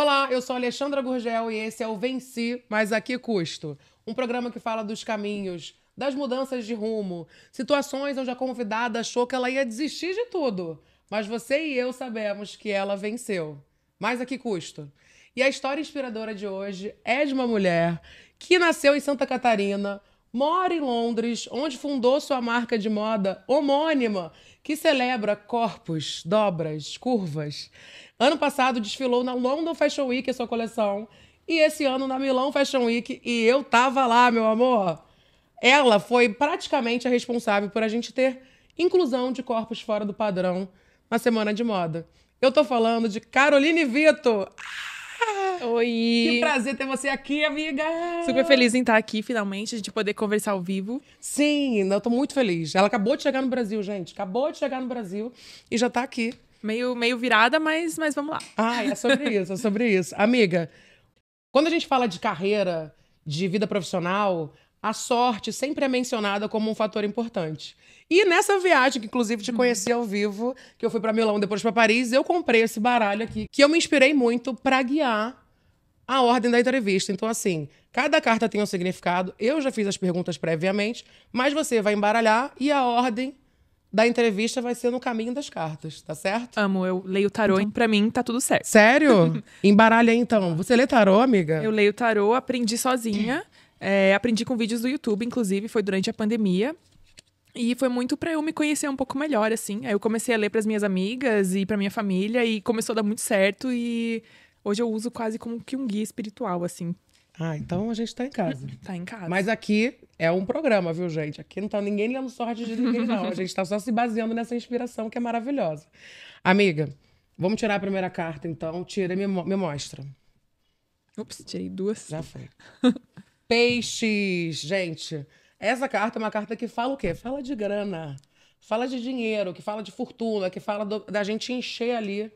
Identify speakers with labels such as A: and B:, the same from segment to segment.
A: Olá, eu sou Alexandra Gurgel e esse é o Venci, mas a que custo? Um programa que fala dos caminhos, das mudanças de rumo, situações onde a convidada achou que ela ia desistir de tudo, mas você e eu sabemos que ela venceu. Mas a que custo? E a história inspiradora de hoje é de uma mulher que nasceu em Santa Catarina, mora em Londres, onde fundou sua marca de moda homônima, que celebra corpos, dobras, curvas. Ano passado desfilou na London Fashion Week a sua coleção. E esse ano na Milão Fashion Week. E eu tava lá, meu amor. Ela foi praticamente a responsável por a gente ter inclusão de corpos fora do padrão na semana de moda. Eu tô falando de Caroline Vito. Ah! Oi! Que prazer ter você aqui, amiga! Super feliz em estar aqui, finalmente, a gente poder conversar ao vivo. Sim, eu tô muito feliz. Ela acabou de chegar no Brasil, gente. Acabou de
B: chegar no Brasil e já tá aqui meio, meio virada, mas, mas vamos lá.
A: Ah, é sobre isso, é sobre isso. Amiga, quando a gente fala de carreira, de vida profissional, a sorte sempre é mencionada como um fator importante. E nessa viagem, que inclusive te uhum. conheci ao vivo, que eu fui para Milão depois para Paris, eu comprei esse baralho aqui, que eu me inspirei muito para guiar a ordem da entrevista. Então, assim, cada carta tem um significado. Eu já fiz as perguntas previamente, mas você vai embaralhar e a ordem da entrevista
B: vai ser no caminho das cartas, tá certo? Amo, eu leio tarô, então, então pra mim tá tudo certo.
A: Sério? Embaralha então. Você lê tarô, amiga? Eu
B: leio tarô, aprendi sozinha. É, aprendi com vídeos do YouTube, inclusive, foi durante a pandemia. E foi muito para eu me conhecer um pouco melhor, assim. Aí eu comecei a ler para as minhas amigas e para minha família e começou a dar muito certo e hoje eu uso quase como que um guia espiritual, assim, ah, então a gente tá em casa. Tá em casa. Mas
A: aqui é um programa, viu, gente? Aqui não tá ninguém dando sorte de ninguém, não. A gente tá só se baseando nessa inspiração que é maravilhosa. Amiga, vamos tirar a primeira carta, então. Tira, me, me mostra. Ops, tirei duas. Já foi. Peixes, gente. Essa carta é uma carta que fala o quê? Fala de grana, fala de dinheiro, que fala de fortuna, que fala do, da gente encher ali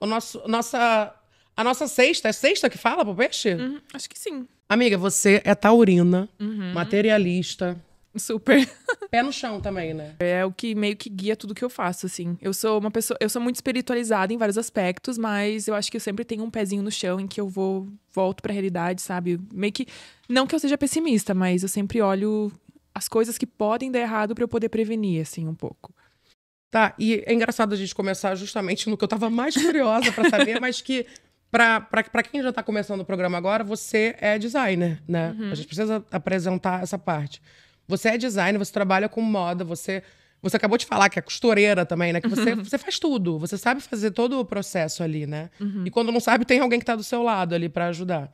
A: o nosso, nossa a nossa sexta, é sexta que fala pro peixe?
B: Uhum, acho que sim.
A: Amiga, você é taurina, uhum. materialista.
B: Super. Pé no chão também, né? É o que meio que guia tudo que eu faço, assim. Eu sou uma pessoa, eu sou muito espiritualizada em vários aspectos, mas eu acho que eu sempre tenho um pezinho no chão em que eu vou volto para realidade, sabe? Meio que não que eu seja pessimista, mas eu sempre olho as coisas que podem dar errado para eu poder prevenir, assim, um pouco.
A: Tá, e é engraçado a gente começar justamente no que eu tava mais curiosa para saber, mas que para quem já está começando o programa agora, você é designer, né? Uhum. A gente precisa apresentar essa parte. Você é designer, você trabalha com moda, você você acabou de falar que é costureira também, né? Que você, uhum. você faz tudo, você sabe fazer todo o processo ali, né? Uhum. E quando não sabe, tem alguém que está do seu lado ali para ajudar.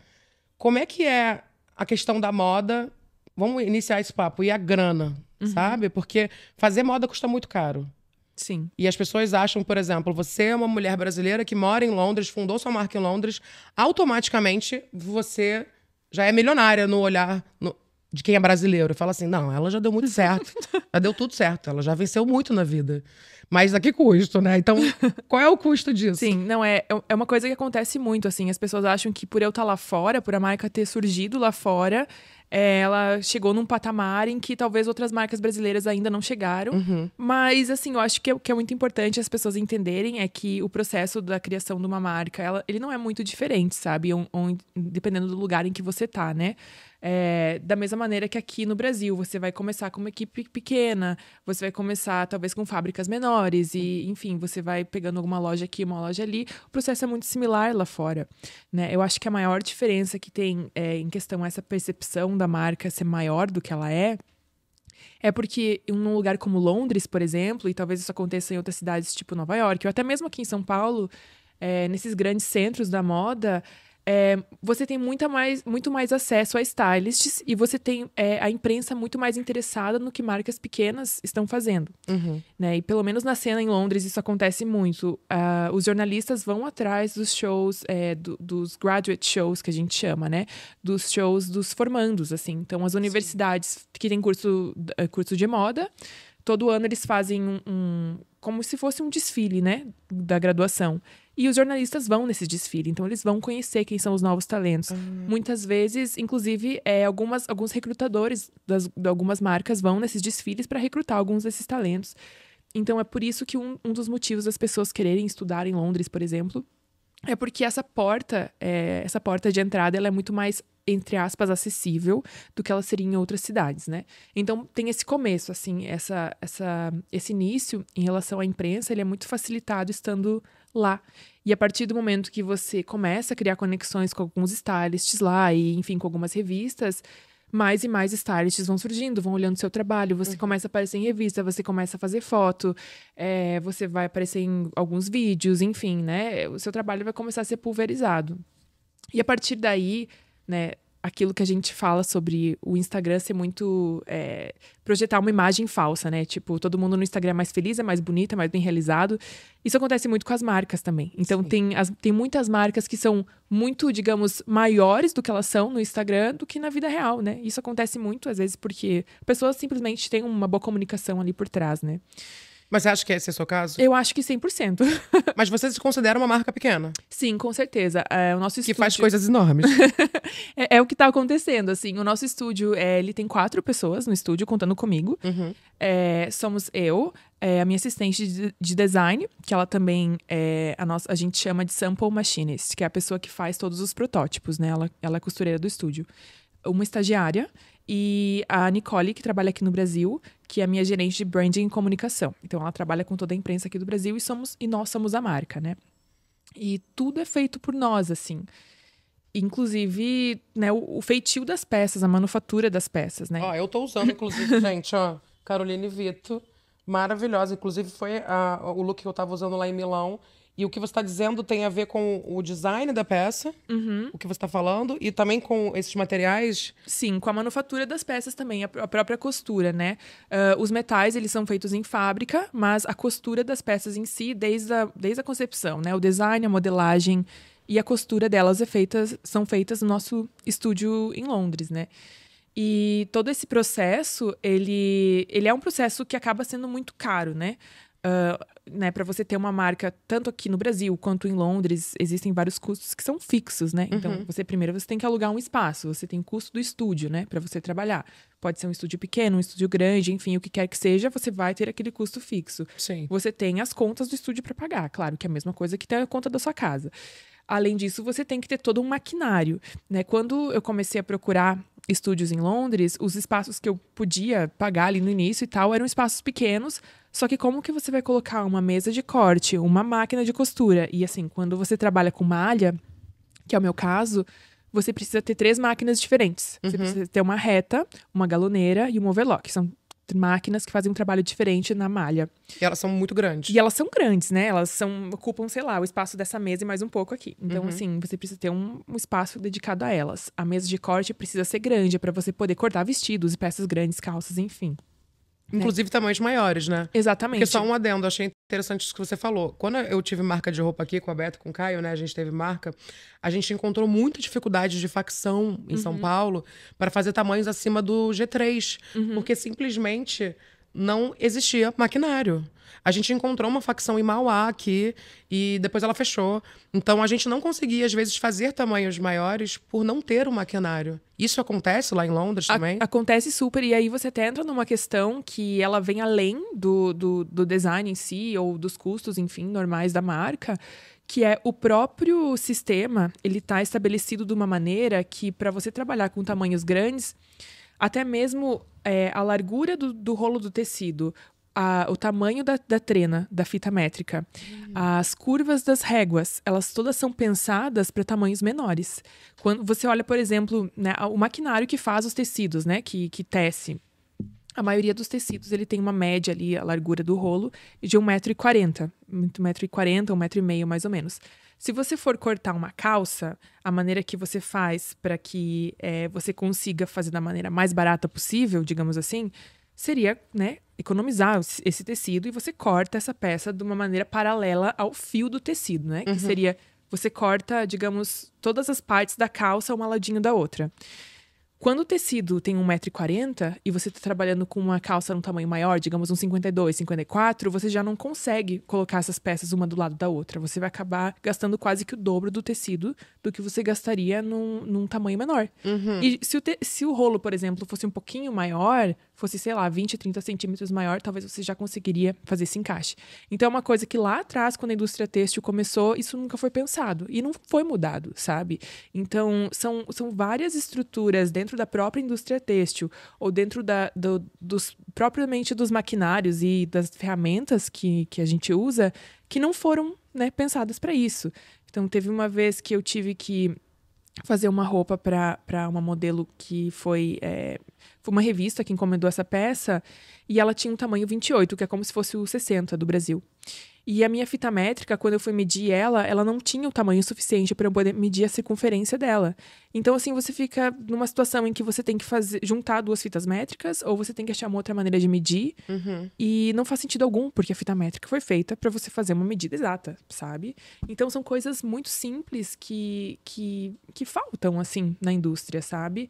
A: Como é que é a questão da moda? Vamos iniciar esse papo. E a grana, uhum. sabe? Porque fazer moda custa muito caro. Sim. E as pessoas acham, por exemplo, você é uma mulher brasileira que mora em Londres, fundou sua marca em Londres, automaticamente você já é milionária no olhar no, de quem é brasileiro. Fala assim: não, ela já deu muito certo, já deu tudo certo, ela já venceu muito na vida. Mas a que custo, né? Então,
B: qual é o custo disso? Sim, não, é, é, é uma coisa que acontece muito, assim. As pessoas acham que por eu estar tá lá fora, por a marca ter surgido lá fora, é, ela chegou num patamar em que talvez outras marcas brasileiras ainda não chegaram. Uhum. Mas, assim, eu acho que o que é muito importante as pessoas entenderem é que o processo da criação de uma marca, ela, ele não é muito diferente, sabe? Um, um, dependendo do lugar em que você tá, né? É, da mesma maneira que aqui no Brasil, você vai começar com uma equipe pequena, você vai começar talvez com fábricas menores e, enfim, você vai pegando alguma loja aqui, uma loja ali. O processo é muito similar lá fora, né? Eu acho que a maior diferença que tem é, em questão essa percepção da marca ser maior do que ela é, é porque em um lugar como Londres, por exemplo, e talvez isso aconteça em outras cidades tipo Nova York, ou até mesmo aqui em São Paulo, é, nesses grandes centros da moda, é, você tem muita mais, muito mais acesso a stylists e você tem é, a imprensa muito mais interessada no que marcas pequenas estão fazendo. Uhum. Né? E pelo menos na cena em Londres isso acontece muito. Uh, os jornalistas vão atrás dos shows, é, do, dos graduate shows que a gente chama, né? Dos shows dos formandos, assim. Então as universidades Sim. que têm curso, eh, curso de moda, todo ano eles fazem um, um como se fosse um desfile, né? Da graduação. E os jornalistas vão nesse desfile, então eles vão conhecer quem são os novos talentos. Ah. Muitas vezes, inclusive, é, algumas, alguns recrutadores das, de algumas marcas vão nesses desfiles para recrutar alguns desses talentos. Então é por isso que um, um dos motivos das pessoas quererem estudar em Londres, por exemplo, é porque essa porta, é, essa porta de entrada, ela é muito mais entre aspas acessível do que ela seria em outras cidades, né? Então tem esse começo, assim, essa, essa, esse início em relação à imprensa, ele é muito facilitado estando lá. E a partir do momento que você começa a criar conexões com alguns stylists lá e, enfim, com algumas revistas, mais e mais stylists vão surgindo, vão olhando seu trabalho, você uhum. começa a aparecer em revista, você começa a fazer foto, é, você vai aparecer em alguns vídeos, enfim, né? O seu trabalho vai começar a ser pulverizado. E a partir daí, né, aquilo que a gente fala sobre o Instagram ser muito. É, projetar uma imagem falsa, né? Tipo, todo mundo no Instagram é mais feliz, é mais bonita, é mais bem realizado. Isso acontece muito com as marcas também. Então, tem, as, tem muitas marcas que são muito, digamos, maiores do que elas são no Instagram do que na vida real, né? Isso acontece muito, às vezes, porque pessoas simplesmente têm uma boa comunicação ali por trás, né? Mas você acha que esse é o seu caso? Eu acho que 100%. Mas você se considera uma marca pequena? Sim, com certeza. É, o nosso estúdio... Que faz coisas enormes. é, é, o que está acontecendo, assim. O nosso estúdio, é, ele tem quatro pessoas no estúdio, contando comigo. Uhum. É, somos eu, é, a minha assistente de, de, design, que ela também é a nossa... A gente chama de sample machinist, que é a pessoa que faz todos os protótipos, né? Ela, ela é costureira do estúdio. Uma estagiária e a Nicole, que trabalha aqui no Brasil, que é a minha gerente de branding e comunicação. Então ela trabalha com toda a imprensa aqui do Brasil e somos e nós somos a marca, né? E tudo é feito por nós, assim. Inclusive, né, o, o feitio das peças, a manufatura das peças, né? Ó, eu tô usando, inclusive, gente, ó, Caroline Vito, maravilhosa. Inclusive, foi
A: a, o look que eu tava usando lá em Milão. E o que você está dizendo tem a ver com o design da peça,
B: uhum. o que você está falando, e também com esses materiais? Sim, com a manufatura das peças também, a, própria costura, né? Uh, os metais, eles são feitos em fábrica, mas a costura das peças em si, desde a, desde a concepção, né? O design, a modelagem e a costura delas é são feitas no nosso estúdio em Londres, né? E todo esse processo, ele, ele é um processo que acaba sendo muito caro, né? né, para você ter uma marca tanto aqui no Brasil quanto em Londres, existem vários custos que são fixos, né? Então, uhum. você primeiro você tem que alugar um espaço, você tem o custo do estúdio, né, para você trabalhar. Pode ser um estúdio pequeno, um estúdio grande, enfim, o que quer que seja, você vai ter aquele custo fixo. Sim. Você tem as contas do estúdio para pagar, claro, que é a mesma coisa que ter a conta da sua casa. Além disso, você tem que ter todo um maquinário, né? Quando eu comecei a procurar estúdios em Londres, os espaços que eu podia pagar ali no início e tal eram espaços pequenos, só que como que você vai colocar uma mesa de corte, uma máquina de costura? E assim, quando você trabalha com malha, que é o meu caso, você precisa ter três máquinas diferentes. Uhum. Você precisa ter uma reta, uma galoneira e um overlock. São máquinas que fazem um trabalho diferente na malha. E elas são muito grandes. E elas são grandes, né? Elas são, ocupam, sei lá, o espaço dessa mesa e mais um pouco aqui. Então, uhum. assim, você precisa ter um, um, espaço dedicado a elas. A mesa de corte precisa ser grande é para você poder cortar vestidos e peças grandes, calças, enfim. Né? Inclusive
A: né? tamanhos maiores, né? Exatamente. Porque só um adendo, achei interessante isso que você falou. Quando eu tive marca de roupa aqui com a Beto, com o Caio, né? A gente teve marca. A gente encontrou muita dificuldade de facção em uhum. São Paulo para fazer tamanhos acima do G3. Uhum. Porque simplesmente não existia maquinário. A gente encontrou uma facção em Mauá aqui e depois ela fechou. Então a gente não conseguia, às vezes, fazer
B: tamanhos maiores por não ter o um maquinário. Isso acontece lá em Londres a também? Acontece super. E aí você até entra numa questão que ela vem além do, do, do design em si ou dos custos, enfim, normais da marca que é o próprio sistema, ele está estabelecido de uma maneira que para você trabalhar com tamanhos grandes, até mesmo é, a largura do, do rolo do tecido, a, o tamanho da, da, trena, da fita métrica. Uhum. As curvas das réguas, elas todas são pensadas para tamanhos menores. Quando você olha, por exemplo, né, o maquinário que faz os tecidos, né, que, que tece. A maioria dos tecidos, ele tem uma média ali, a largura do rolo, de 1,40m. 1,40m, 1,5m mais ou menos. Se você for cortar uma calça, a maneira que você faz para que é, você consiga fazer da maneira mais barata possível, digamos assim, seria né, economizar esse tecido e você corta essa peça de uma maneira paralela ao fio do tecido, né? Uhum. Que seria você corta, digamos, todas as partes da calça uma ladinho da outra. Quando o tecido tem 1,40m e você está trabalhando com uma calça num tamanho maior, digamos um 52, 54, você já não consegue colocar essas peças uma do lado da outra. Você vai acabar gastando quase que o dobro do tecido do que você gastaria num, num tamanho menor. Uhum. E se o, te, se o rolo, por exemplo, fosse um pouquinho maior, fosse, sei lá, 20, 30 centímetros maior, talvez você já conseguiria fazer esse encaixe. Então, é uma coisa que lá atrás, quando a indústria têxtil começou, isso nunca foi pensado e não foi mudado, sabe? Então, são, são várias estruturas dentro da própria indústria têxtil ou dentro da, do, dos, propriamente dos maquinários e das ferramentas que, que a gente usa que não foram né, pensadas para isso. Então, teve uma vez que eu tive que fazer uma roupa para uma modelo que foi. É, foi uma revista que encomendou essa peça e ela tinha um tamanho 28, que é como se fosse o 60 do Brasil. E a minha fita métrica, quando eu fui medir ela, ela não tinha o tamanho suficiente para eu poder medir a circunferência dela. Então, assim, você fica numa situação em que você tem que fazer, juntar duas fitas métricas, ou você tem que achar uma outra maneira de medir. Uhum. E não faz sentido algum, porque a fita métrica foi feita para você fazer uma medida exata, sabe? Então, são coisas muito simples que, que, que faltam, assim, na indústria, sabe?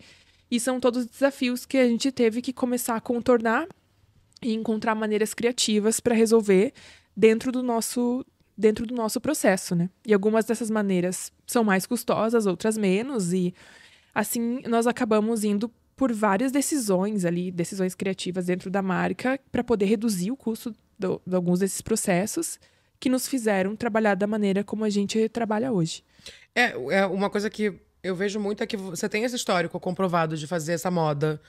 B: E são todos os desafios que a gente teve que começar a contornar e encontrar maneiras criativas para resolver dentro do nosso dentro do nosso processo, né? E algumas dessas maneiras são mais custosas, outras menos e assim nós acabamos indo por várias decisões ali, decisões criativas dentro da marca para poder reduzir o custo do, de alguns desses processos que nos fizeram trabalhar da maneira como a gente trabalha hoje. É, é uma
A: coisa que eu vejo muito é que você tem esse histórico comprovado de fazer essa moda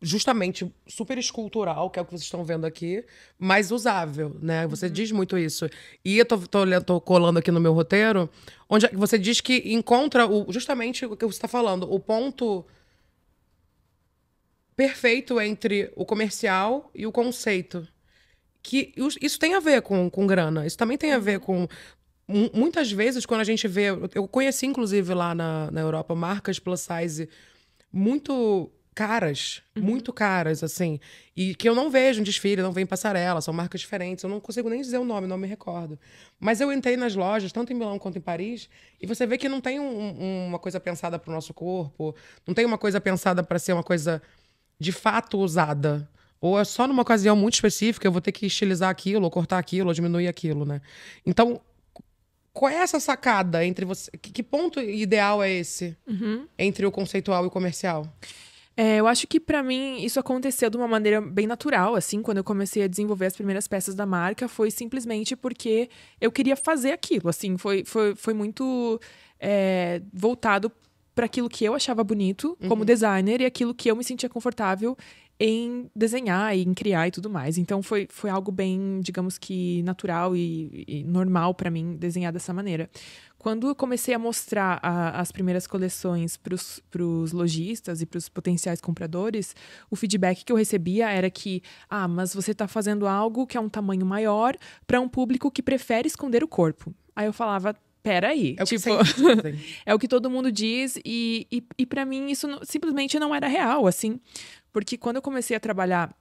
A: justamente super escultural, que é o que vocês estão vendo aqui, mas usável, né? Você uhum. diz muito isso. E eu tô, tô, tô, colando aqui no meu roteiro, onde você diz que encontra o, justamente o que você está falando, o ponto perfeito entre o comercial e o conceito. Que isso tem a ver com, com grana, isso também tem a ver com muitas vezes, quando a gente vê. Eu conheci, inclusive, lá na, na Europa, marcas plus size muito caras, uhum. muito caras, assim. E que eu não vejo em desfile, não vejo em passarela, são marcas diferentes. Eu não consigo nem dizer o nome, não me recordo. Mas eu entrei nas lojas, tanto em Milão quanto em Paris, e você vê que não tem um, uma coisa pensada para o nosso corpo, não tem uma coisa pensada para ser uma coisa de fato usada. Ou é só numa ocasião muito específica, eu vou ter que estilizar aquilo, ou cortar aquilo, ou diminuir aquilo, né? Então, qual é essa sacada entre você. Que, que ponto
B: ideal é esse uhum. entre o conceitual e o comercial? É, eu acho que para mim isso aconteceu de uma maneira bem natural, assim, quando eu comecei a desenvolver as primeiras peças da marca, foi simplesmente porque eu queria fazer aquilo, assim, foi, foi, foi muito é, voltado para aquilo que eu achava bonito uhum. como designer e aquilo que eu me sentia confortável em desenhar e em criar e tudo mais. Então foi, foi algo bem, digamos que natural e, e normal para mim desenhar dessa maneira. Quando eu comecei a mostrar a, as primeiras coleções para os lojistas e para os potenciais compradores, o feedback que eu recebia era que, ah, mas você está fazendo algo que é um tamanho maior para um público que prefere esconder o corpo. Aí eu falava, peraí. É o tipo, que é o que todo mundo diz, e, e, e para mim isso não, simplesmente não era real, assim. Porque quando eu comecei a trabalhar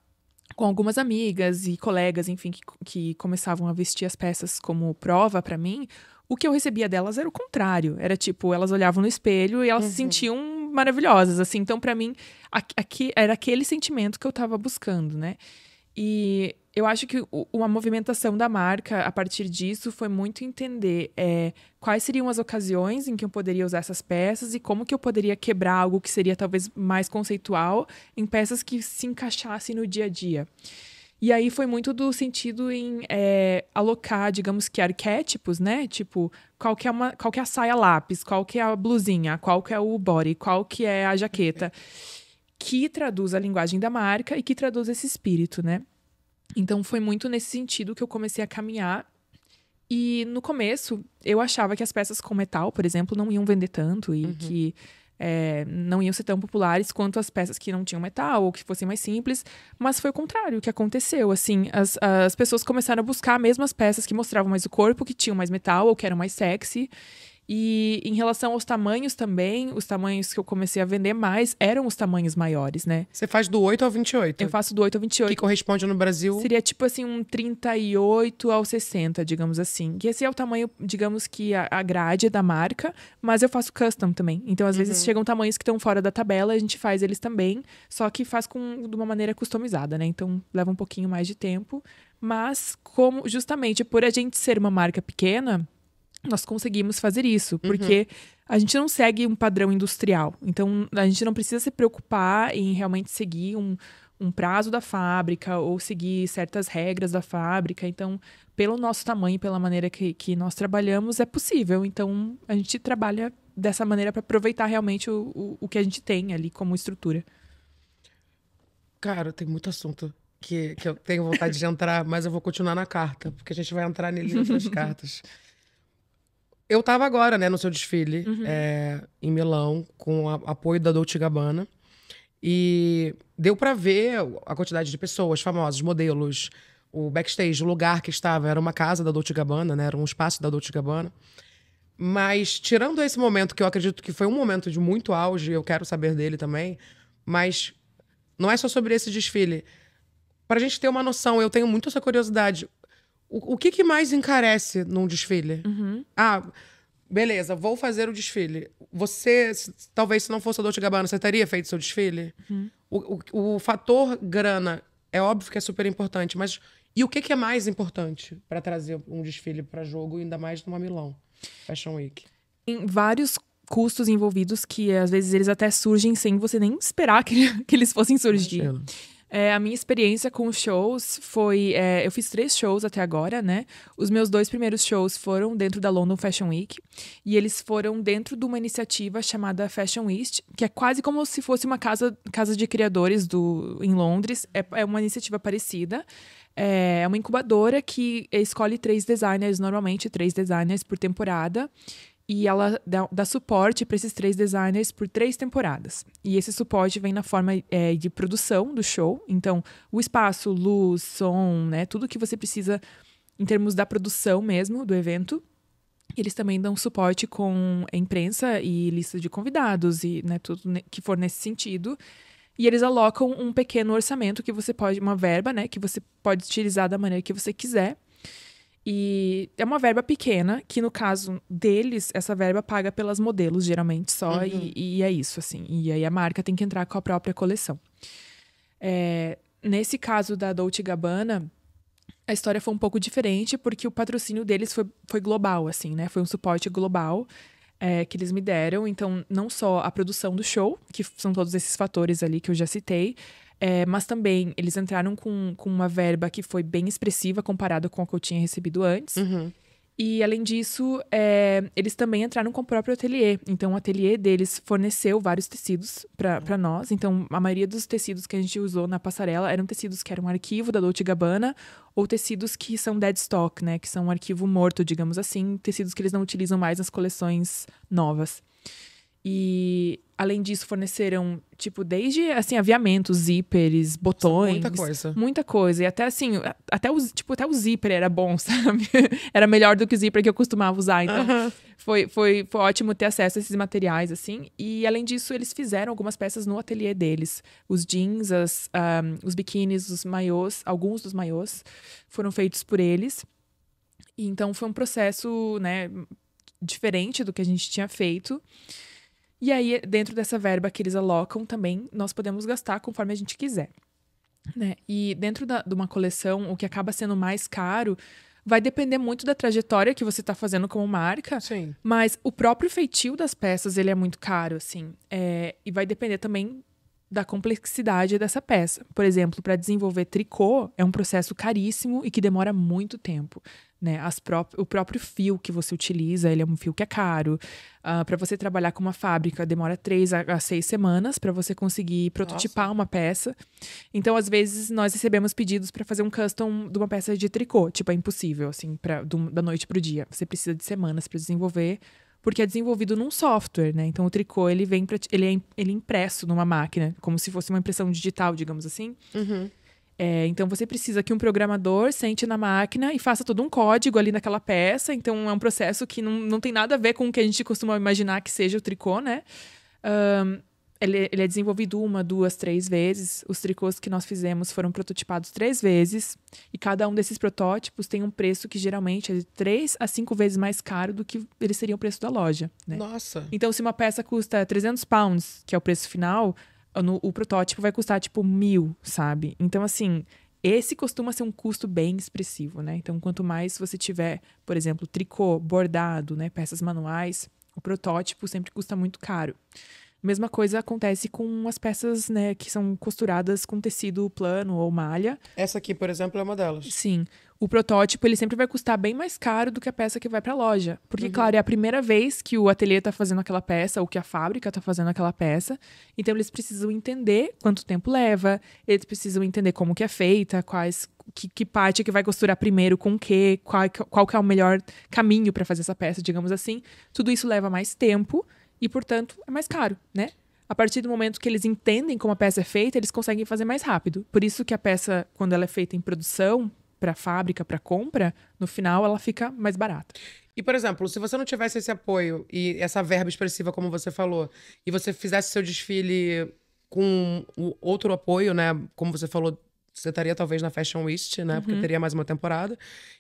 B: com algumas amigas e colegas, enfim, que, que começavam a vestir as peças como prova para mim, o que eu recebia delas era o contrário. Era tipo, elas olhavam no espelho e elas uhum. se sentiam maravilhosas, assim. Então, para mim, aqui era aquele sentimento que eu tava buscando, né? E eu acho que uma movimentação da marca a partir disso foi muito entender é, quais seriam as ocasiões em que eu poderia usar essas peças e como que eu poderia quebrar algo que seria talvez mais conceitual em peças que se encaixassem no dia a dia. E aí foi muito do sentido em é, alocar, digamos que arquétipos, né? Tipo, qual que, é uma, qual que é a saia lápis, qual que é a blusinha, qual que é o body, qual que é a jaqueta. Que traduz a linguagem da marca e que traduz esse espírito, né? Então foi muito nesse sentido que eu comecei a caminhar. E no começo, eu achava que as peças com metal, por exemplo, não iam vender tanto e uhum. que é, não iam ser tão populares quanto as peças que não tinham metal ou que fossem mais simples, mas foi o contrário que aconteceu. Assim, as, as pessoas começaram a buscar mesmo as peças que mostravam mais o corpo, que tinham mais metal ou que eram mais sexy. E em relação aos tamanhos também, os tamanhos que eu comecei a vender mais eram os tamanhos maiores, né? Você faz do 8 ao 28? Eu faço do 8 ao 28. Que corresponde no Brasil? Seria tipo assim, um 38 ao 60, digamos assim. Que esse é o tamanho, digamos que a, a grade da marca, mas eu faço custom também. Então, às uhum. vezes, chegam tamanhos que estão fora da tabela, a gente faz eles também, só que faz com, de uma maneira customizada, né? Então, leva um pouquinho mais de tempo. Mas, como justamente por a gente ser uma marca pequena, nós conseguimos fazer isso, uhum. porque uhum. a gente não segue um padrão industrial. Então, a gente não precisa se preocupar em realmente seguir um, um prazo da fábrica ou seguir certas regras da fábrica. Então, pelo nosso tamanho, pela maneira que, que nós trabalhamos, é possível. Então, a gente trabalha dessa maneira para aproveitar realmente o, o, o que a gente tem ali como estrutura.
A: Cara, tem muito assunto que, que eu tenho vontade de entrar, mas eu vou continuar na carta, porque a gente vai entrar nele em outras cartas eu tava agora, né, no seu desfile uhum. é, em Milão, com a, apoio da Dolce Gabbana. E deu para ver a quantidade de pessoas famosas, modelos, o backstage, o lugar que estava. Era uma casa da Dolce Gabbana, né? Era um espaço da Dolce Gabbana. Mas tirando esse momento, que eu acredito que foi um momento de muito auge, eu quero saber dele também, mas não é só sobre esse desfile. Pra gente ter uma noção, eu tenho muito essa curiosidade. O, o que, que, mais encarece num desfile? Uhum. Ah, beleza, vou fazer o desfile. Você, se, talvez se não fosse a Dolce Gabbana, você teria feito seu desfile? Uhum. O, o, o, fator grana é óbvio que é super importante, mas e o que, que é mais importante para
B: trazer um desfile para jogo, ainda mais numa Milão Fashion Week? Tem vários custos envolvidos que às vezes eles até surgem sem você nem esperar que, que eles fossem surgir. Imagina. É, a minha experiência com shows foi. É, eu fiz três shows até agora, né? Os meus dois primeiros shows foram dentro da London Fashion Week. E eles foram dentro de uma iniciativa chamada Fashion East, que é quase como se fosse uma casa, casa de criadores do, em Londres. É, é uma iniciativa parecida. É, é uma incubadora que escolhe três designers, normalmente três designers por temporada e ela dá, dá suporte para esses três designers por três temporadas. E esse suporte vem na forma é, de produção do show. Então, o espaço, luz, som, né? Tudo que você precisa em termos da produção mesmo do evento. Eles também dão suporte com a imprensa e lista de convidados e né, tudo que for nesse sentido. E eles alocam um pequeno orçamento que você pode, uma verba, né, que você pode utilizar da maneira que você quiser e é uma verba pequena, que no caso deles, essa verba paga pelas modelos, geralmente só, uhum. e, e, é isso, assim. E aí a marca tem que entrar com a própria coleção. É, nesse caso da Dolce Gabbana, a história foi um pouco diferente, porque o patrocínio deles foi, foi global, assim, né? Foi um suporte global é, que eles me deram. Então, não só a produção do show, que são todos esses fatores ali que eu já citei, é, mas também eles entraram com, com uma verba que foi bem expressiva comparada com a que eu tinha recebido antes. Uhum. E além disso, é, eles também entraram com o próprio ateliê. Então, o ateliê deles forneceu vários tecidos para nós. Então, a maioria dos tecidos que a gente usou na passarela eram tecidos que eram arquivo da Dolce Gabbana ou tecidos que são dead stock, né? Que são um arquivo morto, digamos assim. Tecidos que eles não utilizam mais nas coleções novas. E Além disso, forneceram, tipo, desde, assim, aviamentos, zíperes, botões. Muita coisa. Muita coisa. E até, assim, até o, tipo, até o zíper era bom, sabe? era melhor do que o zíper que eu costumava usar. Então, uh -huh. foi, foi, foi ótimo ter acesso a esses materiais, assim. E, além disso, eles fizeram algumas peças no ateliê deles. Os jeans, as, um, os biquínis, os maiôs, alguns dos maiôs foram feitos por eles. E, então, foi um processo, né, diferente do que a gente tinha feito. E aí, dentro dessa verba que eles alocam também, nós podemos gastar conforme a gente quiser. Né? E dentro da, de uma coleção, o que acaba sendo mais caro vai depender muito da trajetória que você está fazendo como marca. Sim. Mas o próprio feitio das peças ele é muito caro, assim. É, e vai depender também da complexidade dessa peça. Por exemplo, para desenvolver tricô é um processo caríssimo e que demora muito tempo né? Pró o próprio fio que você utiliza, ele é um fio que é caro. Uh, ah, para você trabalhar com uma fábrica, demora três a, a seis semanas para você conseguir prototipar Nossa. uma peça. Então, às vezes, nós recebemos pedidos para fazer um custom de uma peça de tricô. Tipo, é impossível, assim, pra, do, da noite pro dia. Você precisa de semanas para desenvolver porque é desenvolvido num software, né? Então o tricô ele vem ele é ele é impresso numa máquina, como se fosse uma impressão digital, digamos assim. Uhum. É, então você precisa que um programador sente na máquina e faça todo um código ali naquela peça. Então é um processo que não, não tem nada a ver com o que a gente costuma imaginar que seja o tricô, né? Um, ele, ele, é desenvolvido uma, duas, três vezes. Os tricôs que nós fizemos foram prototipados três vezes. E cada um desses protótipos tem um preço que geralmente é de três a cinco vezes mais caro do que ele seria o preço da loja. Né? Nossa! Então, se uma peça custa 300 pounds, que é o preço final, no, o protótipo vai custar tipo mil, sabe? Então, assim, esse costuma ser um custo bem expressivo, né? Então, quanto mais você tiver, por exemplo, tricô, bordado, né? Peças manuais, o protótipo sempre custa muito caro. Mesma coisa acontece com as peças, né, que são costuradas com tecido plano ou malha. Essa aqui, por exemplo, é uma delas. Sim o protótipo ele sempre vai custar bem mais caro do que a peça que vai para a loja. Porque, uhum. claro, é a primeira vez que o ateliê está fazendo aquela peça, ou que a fábrica está fazendo aquela peça. Então, eles precisam entender quanto tempo leva, eles precisam entender como que é feita, quais que, que parte que vai costurar primeiro com o quê, qual, qual que é o melhor caminho para fazer essa peça, digamos assim. Tudo isso leva mais tempo e, portanto, é mais caro, né? a partir do momento que eles entendem como a peça é feita, eles conseguem fazer mais rápido. Por isso que a peça, quando ela é feita em produção, para a fábrica, para compra, no final ela fica mais barata.
A: E, por exemplo, se você não tivesse esse apoio e essa verba expressiva, como você falou, e você fizesse seu desfile com outro apoio, né? Como você falou, você estaria talvez na Fashion Week, né? Uhum. Porque teria mais uma temporada.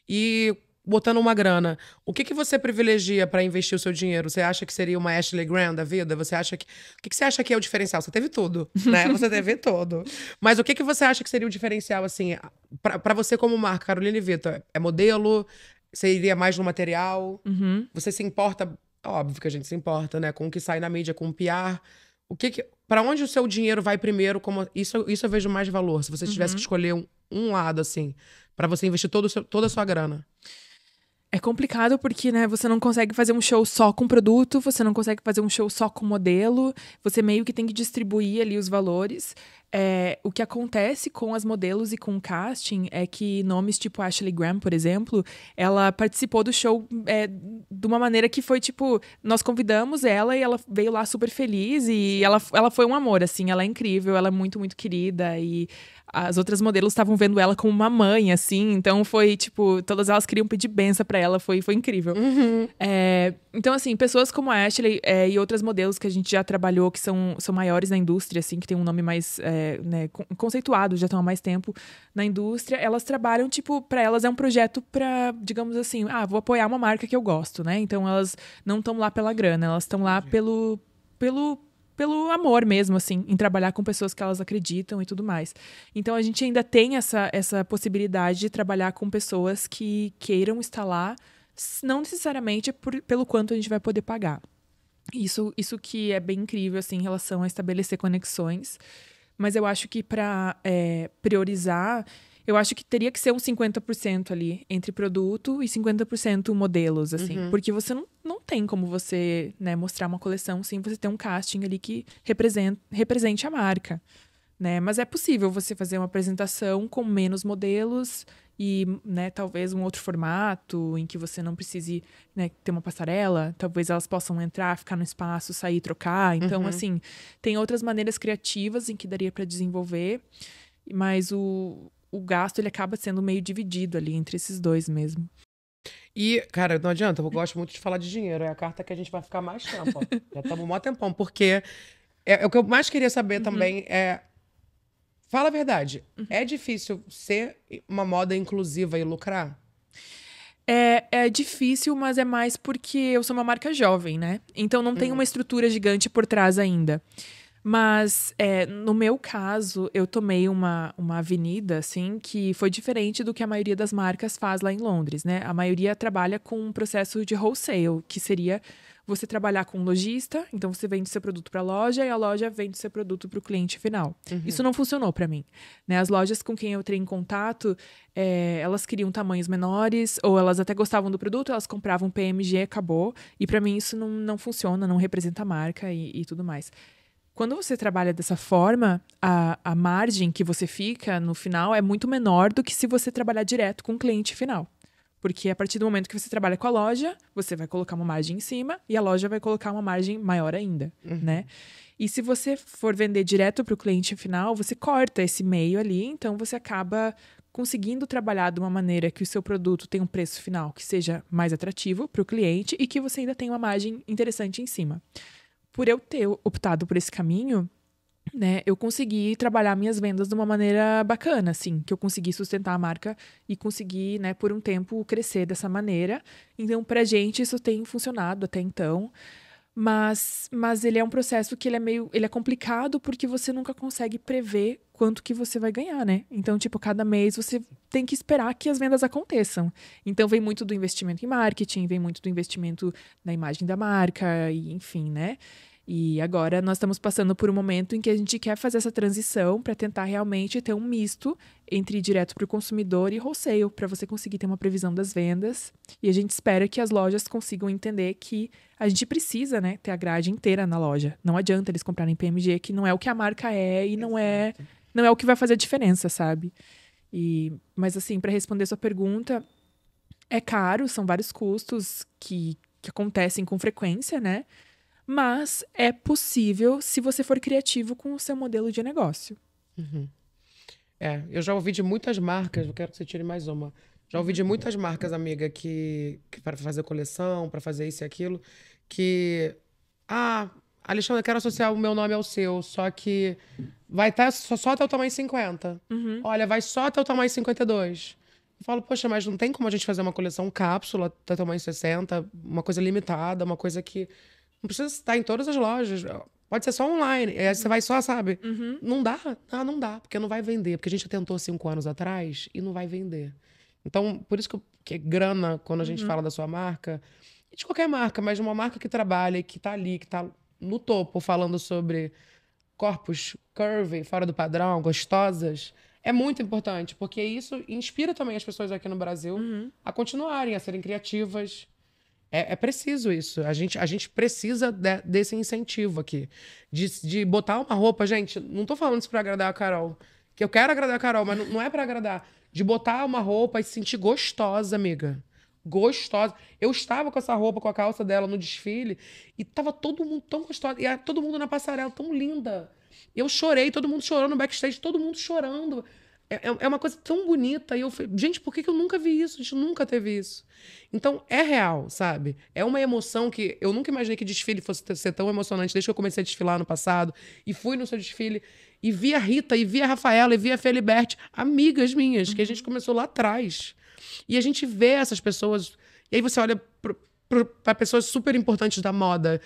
A: E botando uma grana, o que, que você privilegia para investir o seu dinheiro? Você acha que seria uma Ashley Graham da vida? Você acha que o que, que você acha que é o diferencial? Você teve tudo, né? Você teve tudo. Mas o que, que você acha que seria o diferencial assim para você como marca, e Vitor? É modelo? Você iria mais no material? Uhum. Você se importa? Óbvio que a gente se importa, né? Com o que sai na mídia, com o PR. O que, que para onde o seu dinheiro vai primeiro? Como isso, isso eu vejo mais valor. Se você tivesse uhum. que escolher um, um lado assim para você investir todo seu, toda a sua grana.
B: É complicado porque, né, você não consegue fazer um show só com produto, você não consegue fazer um show só com modelo, você meio que tem que distribuir ali os valores. É, o que acontece com as modelos e com o casting é que nomes tipo Ashley Graham, por exemplo, ela participou do show é, de uma maneira que foi tipo: nós convidamos ela e ela veio lá super feliz e ela, ela foi um amor, assim, ela é incrível, ela é muito, muito querida e as outras modelos estavam vendo ela como uma mãe, assim. Então foi, tipo, todas elas queriam pedir benção para ela, foi, foi incrível. Uhum. É, então, assim, pessoas como a Ashley é, e outras modelos que a gente já trabalhou, que são, são maiores na indústria, assim, que tem um nome mais é, né, conceituado, já estão há mais tempo na indústria, elas trabalham, tipo, para elas é um projeto para, digamos assim, ah, vou apoiar uma marca que eu gosto, né? Então elas não estão lá pela grana, elas estão lá pelo. pelo pelo amor mesmo, assim, em trabalhar com pessoas que elas acreditam e tudo mais. Então a gente ainda tem essa, essa possibilidade de trabalhar com pessoas que queiram instalar, não necessariamente por, pelo quanto a gente vai poder pagar. Isso, isso que é bem incrível, assim, em relação a estabelecer conexões. Mas eu acho que para é, eh, priorizar eu acho que teria que ser um 50% ali, entre produto e 50% modelos, assim. Uhum. Porque você não, não tem como você né, mostrar uma coleção sem você ter um casting ali que represente, represente a marca. Né? Mas é possível você fazer uma apresentação com menos modelos e né, talvez um outro formato em que você não precise né, ter uma passarela, talvez elas possam entrar, ficar no espaço, sair, trocar. Então, uhum. assim, tem outras maneiras criativas em que daria para desenvolver, mas o, o gasto ele acaba sendo meio dividido ali entre esses dois mesmo. E, cara, não adianta, eu gosto muito de falar de dinheiro. É a carta que a gente vai ficar mais tempo. Já estamos
A: um maior tempão, porque é, é, o que eu mais queria saber uhum. também é. Fala a
B: verdade, uhum. é difícil ser uma moda inclusiva e lucrar? É, é difícil, mas é mais porque eu sou uma marca jovem, né? Então não tem uhum. uma estrutura gigante por trás ainda. Mas é, no meu caso, eu tomei uma, uma avenida, assim, que foi diferente do que a maioria das marcas faz lá em Londres, né? A maioria trabalha com um processo de wholesale, que seria você trabalhar com um lojista, então você vende seu produto para a loja e a loja vende seu produto para o cliente final. Uhum. Isso não funcionou para mim. Né? As lojas com quem eu entrei em contato, é, elas queriam tamanhos menores, ou elas até gostavam do produto, elas compravam PMG, acabou. E para mim isso não, não funciona, não representa a marca e, e tudo mais. Quando você trabalha dessa forma, a, a margem que você fica no final é muito menor do que se você trabalhar direto com o cliente final. Porque a partir do momento que você trabalha com a loja, você vai colocar uma margem em cima e a loja vai colocar uma margem maior ainda, uhum. né? E se você for vender direto para o cliente final, você corta esse meio ali, então você acaba conseguindo trabalhar de uma maneira que o seu produto tenha um preço final que seja mais atrativo para o cliente e que você ainda tenha uma margem interessante em cima por eu ter optado por esse caminho, né, eu consegui trabalhar minhas vendas de uma maneira bacana, assim, que eu consegui sustentar a marca e consegui, né, por um tempo crescer dessa maneira. Então, pra gente isso tem funcionado até então. Mas, mas ele é um processo que ele é meio, ele é complicado porque você nunca consegue prever quanto que você vai ganhar, né? Então, tipo, cada mês você tem que esperar que as vendas aconteçam. Então, vem muito do investimento em marketing, vem muito do investimento na imagem da marca, e enfim, né? E agora nós estamos passando por um momento em que a gente quer fazer essa transição para tentar realmente ter um misto entre direto para o consumidor e wholesale, para você conseguir ter uma previsão das vendas. E a gente espera que as lojas consigam entender que a gente precisa né, ter a grade inteira na loja. Não adianta eles comprarem PMG, que não é o que a marca é e não é não é o que vai fazer a diferença, sabe? E, mas assim, para responder sua pergunta, é caro, são vários custos que, que acontecem com frequência, né? Mas é possível se você for criativo com o seu modelo de negócio. Uhum.
A: É, eu já ouvi de muitas marcas, eu quero que você tire mais uma. Já ouvi de muitas marcas, amiga, que, que para fazer coleção, para fazer isso e aquilo, que ah, Alexandre, eu quero associar o meu nome ao seu, só que vai estar tá só, só até o tamanho 50. Uhum. Olha, vai só até o tamanho 52. Eu falo, poxa, mas não tem como a gente fazer uma coleção cápsula até o tamanho 60, uma coisa limitada, uma coisa que não precisa estar em todas as lojas. Pode ser só online. Aí você vai só, sabe? Uhum. Não dá? Ah, não dá, porque não vai vender. Porque a gente tentou cinco anos atrás e não vai vender. Então, por isso que, eu, que é grana quando a gente uhum. fala da sua marca. E de qualquer marca, mas de uma marca que trabalha, que está ali, que está no topo falando sobre corpos curvy, fora do padrão, gostosas, é muito importante, porque isso inspira também as pessoas aqui no Brasil uhum. a continuarem, a serem criativas. É, é, preciso isso. A gente, a gente precisa de, desse incentivo aqui. De, de botar uma roupa, gente, não tô falando isso pra agradar a Carol. Que eu quero agradar a Carol, mas não, não é para agradar. De botar uma roupa e se sentir gostosa, amiga gostosa. Eu estava com essa roupa, com a calça dela no desfile e tava todo mundo tão gostosa. E todo mundo na passarela, tão linda. Eu chorei, todo mundo chorando no backstage, todo mundo chorando. É, é, é uma coisa tão bonita. E eu falei, gente, por que, eu nunca vi isso? A gente nunca teve isso. Então, é real, sabe? É uma emoção que eu nunca imaginei que desfile fosse ser tão emocionante desde que eu comecei a desfilar no passado. E fui no seu desfile e vi a Rita, e vi a Rafaela, e vi a Feliberte, amigas minhas, uhum. que a gente começou lá atrás. E a gente vê essas pessoas. E aí você olha para pessoas super importantes da moda.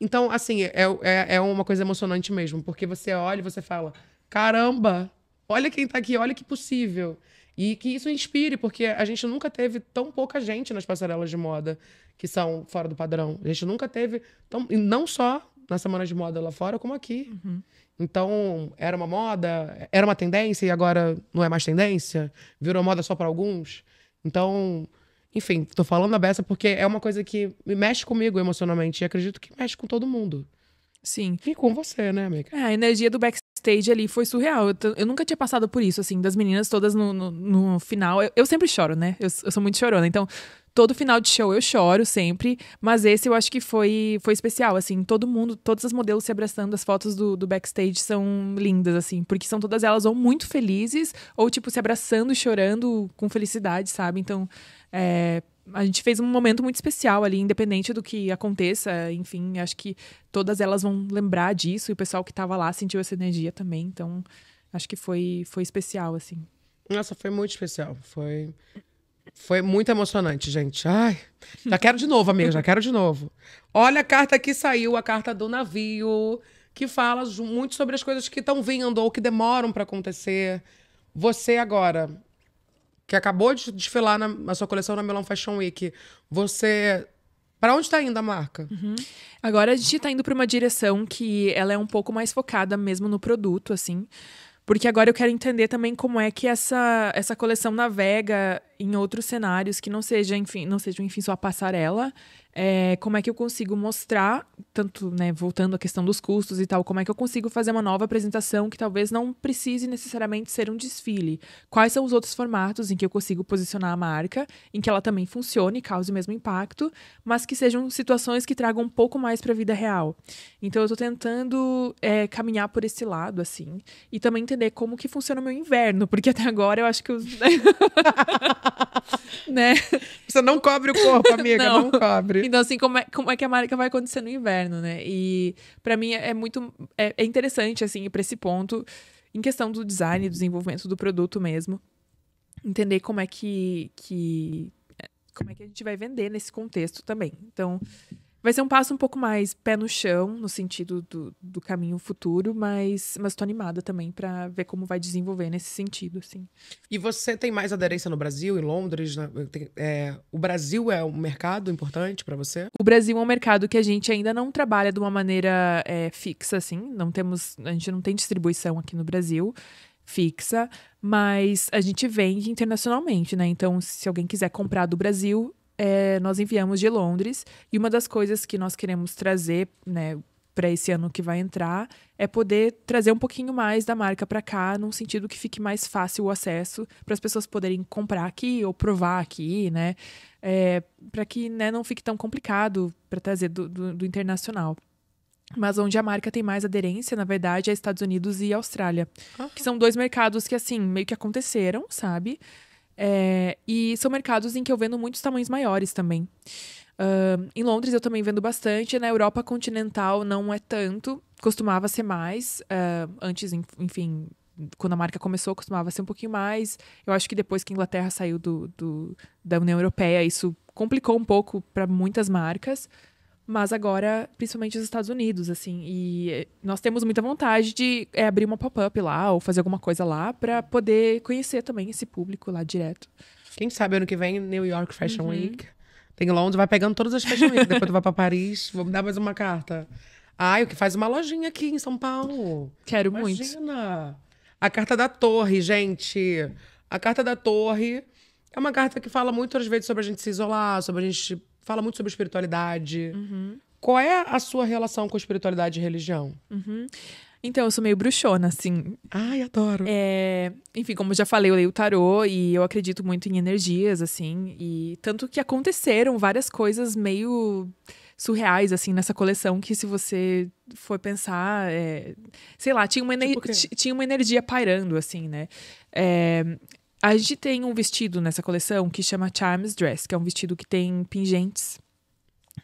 A: Então, assim, é, é, é uma coisa emocionante mesmo, porque você olha e você fala: caramba, olha quem tá aqui, olha que possível. E que isso inspire, porque a gente nunca teve tão pouca gente nas passarelas de moda que são fora do padrão. A gente nunca teve tão. E não só na semana de moda lá fora, como aqui. Uhum. Então, era uma moda, era uma tendência e agora não é mais tendência, virou moda só para alguns. Então, enfim, tô falando a beça porque é uma coisa que me mexe comigo emocionalmente e acredito que mexe com todo mundo.
B: Sim. E com você, né, amiga? É, a energia do backstage backstage ali foi surreal. Eu, eu, nunca tinha passado por isso, assim, das meninas todas no, no, no final. Eu, eu, sempre choro, né? Eu, eu sou muito chorona. Então, todo final de show eu choro sempre, mas esse eu acho que foi, foi especial, assim, todo mundo, todas as modelos se abraçando, as fotos do, do backstage são lindas, assim, porque são todas elas ou muito felizes, ou tipo se abraçando, chorando com felicidade, sabe? Então, é, a gente fez um momento muito especial ali, independente do que aconteça, enfim, acho que todas elas vão lembrar disso e o pessoal que estava lá sentiu essa energia também, então acho que foi foi especial assim.
A: Nossa, foi muito especial, foi foi muito emocionante, gente. Ai, já quero de novo, amiga, já quero de novo. Olha a carta que saiu, a carta do navio, que fala muito sobre as coisas que estão vindo ou que demoram para acontecer. Você agora, que acabou de desfilar na, na sua coleção na Milan Fashion
B: Week, você para onde está indo a marca? Uhum. Agora a gente está indo para uma direção que ela é um pouco mais focada mesmo no produto, assim. Porque agora eu quero entender também como é que essa, essa coleção navega em outros cenários que não seja, enfim, não seja enfim, só passarela. É, como é que eu consigo mostrar, tanto, né, voltando à questão dos custos e tal, como é que eu consigo fazer uma nova apresentação que talvez não precise necessariamente ser um desfile? Quais são os outros formatos em que eu consigo posicionar a marca, em que ela também funcione, cause o mesmo impacto, mas que sejam situações que tragam um pouco mais para a vida real? Então, eu estou tentando é, caminhar por esse lado, assim, e também entender como que funciona o meu inverno, porque até agora eu acho que eu... né? Você não cobre o corpo, amiga, não, não cobre. Então, assim, como é, como é que a marca vai acontecer no inverno, né? E para mim é muito é, é interessante, assim, para esse ponto, em questão do design, do desenvolvimento do produto mesmo, entender como é que, que é, como é que a gente vai vender nesse contexto também. Então, Vai ser um passo um pouco mais pé no chão, no sentido do, do caminho futuro, mas, mas tô animada também para ver como vai desenvolver nesse sentido, assim.
A: E você tem mais aderência no Brasil, em Londres? Né? É, o Brasil é um mercado importante para você?
B: O Brasil é um mercado que a gente ainda não trabalha de uma maneira é, fixa, assim. Não temos, a gente não tem distribuição aqui no Brasil fixa, mas a gente vende internacionalmente, né? Então, se alguém quiser comprar do Brasil, é, nós enviamos de Londres e uma das coisas que nós queremos trazer, né, para esse ano que vai entrar é poder trazer um pouquinho mais da marca para cá, num sentido que fique mais fácil o acesso para as pessoas poderem comprar aqui ou provar aqui, né? É, para que né, não fique tão complicado para trazer do, do, do internacional. Mas onde a marca tem mais aderência, na verdade, é Estados Unidos e Austrália, uhum. que são dois mercados que, assim, meio que aconteceram, sabe? É, e são mercados em que eu vendo muitos tamanhos maiores também. Uh, em Londres eu também vendo bastante, na Europa continental não é tanto, costumava ser mais, uh, antes, enfim, quando a marca começou, costumava ser um pouquinho mais. Eu acho que depois que a Inglaterra saiu do, do da União Europeia, isso complicou um pouco para muitas marcas mas agora, principalmente os Estados Unidos, assim. E eh, nós temos muita vontade de é, abrir uma pop-up lá ou fazer alguma coisa lá para poder conhecer também esse público lá direto. Quem sabe ano que vem, New York Fashion uhum. Week.
A: Tem Londres, vai pegando todas as Fashion Week. Depois tu vai para Paris, vou me dar mais uma carta. Ai, o que faz uma lojinha aqui em São Paulo. Quero Imagina. muito. A carta da torre, gente. A carta da torre é uma carta que fala muitas vezes, sobre a gente se isolar, sobre a gente fala muito sobre espiritualidade. Uhum. Qual é a sua relação com
B: espiritualidade e religião? Uhum. Então, eu sou meio bruxona, assim. Ai, adoro. É, enfim, como já falei, eu leio o tarô e eu acredito muito em energias, assim. E tanto que aconteceram várias coisas meio surreais, assim, nessa coleção, que se você for pensar, é, sei lá, tinha uma, tipo tinha uma energia pairando, assim, né? É, a gente tem um vestido nessa coleção que chama Charms Dress, que é um vestido que tem pingentes,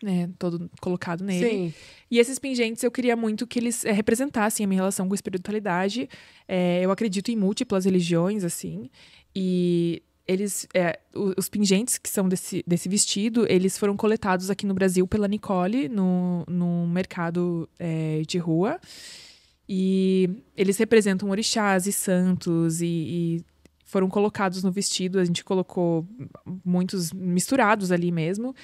B: né, todo colocado nele. Sim. E esses pingentes eu queria muito que eles é, representassem a minha relação com a espiritualidade. É, eu acredito em múltiplas religiões, assim, e eles é, os pingentes que são desse, desse vestido eles foram coletados aqui no Brasil pela Nicole no, no mercado é, de rua e eles representam orixás e santos e, e foram colocados no vestido, a gente colocou muitos misturados ali mesmo.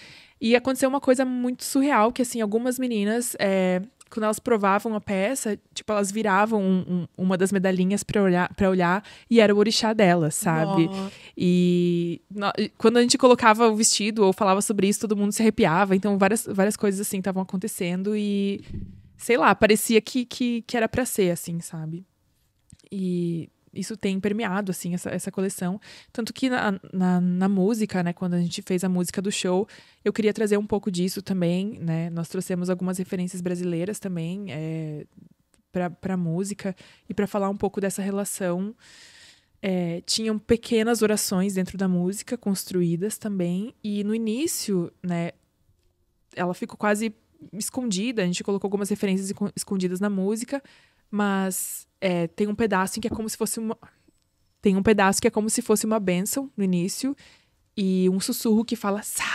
B: E aconteceu uma coisa muito surreal, que assim, algumas meninas, é, quando elas provavam a peça, tipo, elas viravam um, um, uma das medalhinhas para olhar, olhar e era o orixá delas, sabe? Oh. E no, quando a gente colocava o vestido ou falava sobre isso, todo mundo se arrepiava. Então, várias, várias coisas assim estavam acontecendo e, sei lá, parecia que, que, que era para ser, assim, sabe? E isso tem permeado, assim, essa, essa coleção. Tanto que na, na, na, música, né, quando a gente fez a música do show, eu queria trazer um pouco disso também, né? Nós trouxemos algumas referências brasileiras também é, para música e para falar um pouco dessa relação. É, tinham pequenas orações dentro da música construídas também e no início né ela ficou quase escondida a gente colocou algumas referências escondidas na música mas é, tem um pedaço em que é como se fosse uma. Tem um pedaço que é como se fosse uma benção no início e um sussurro que fala sai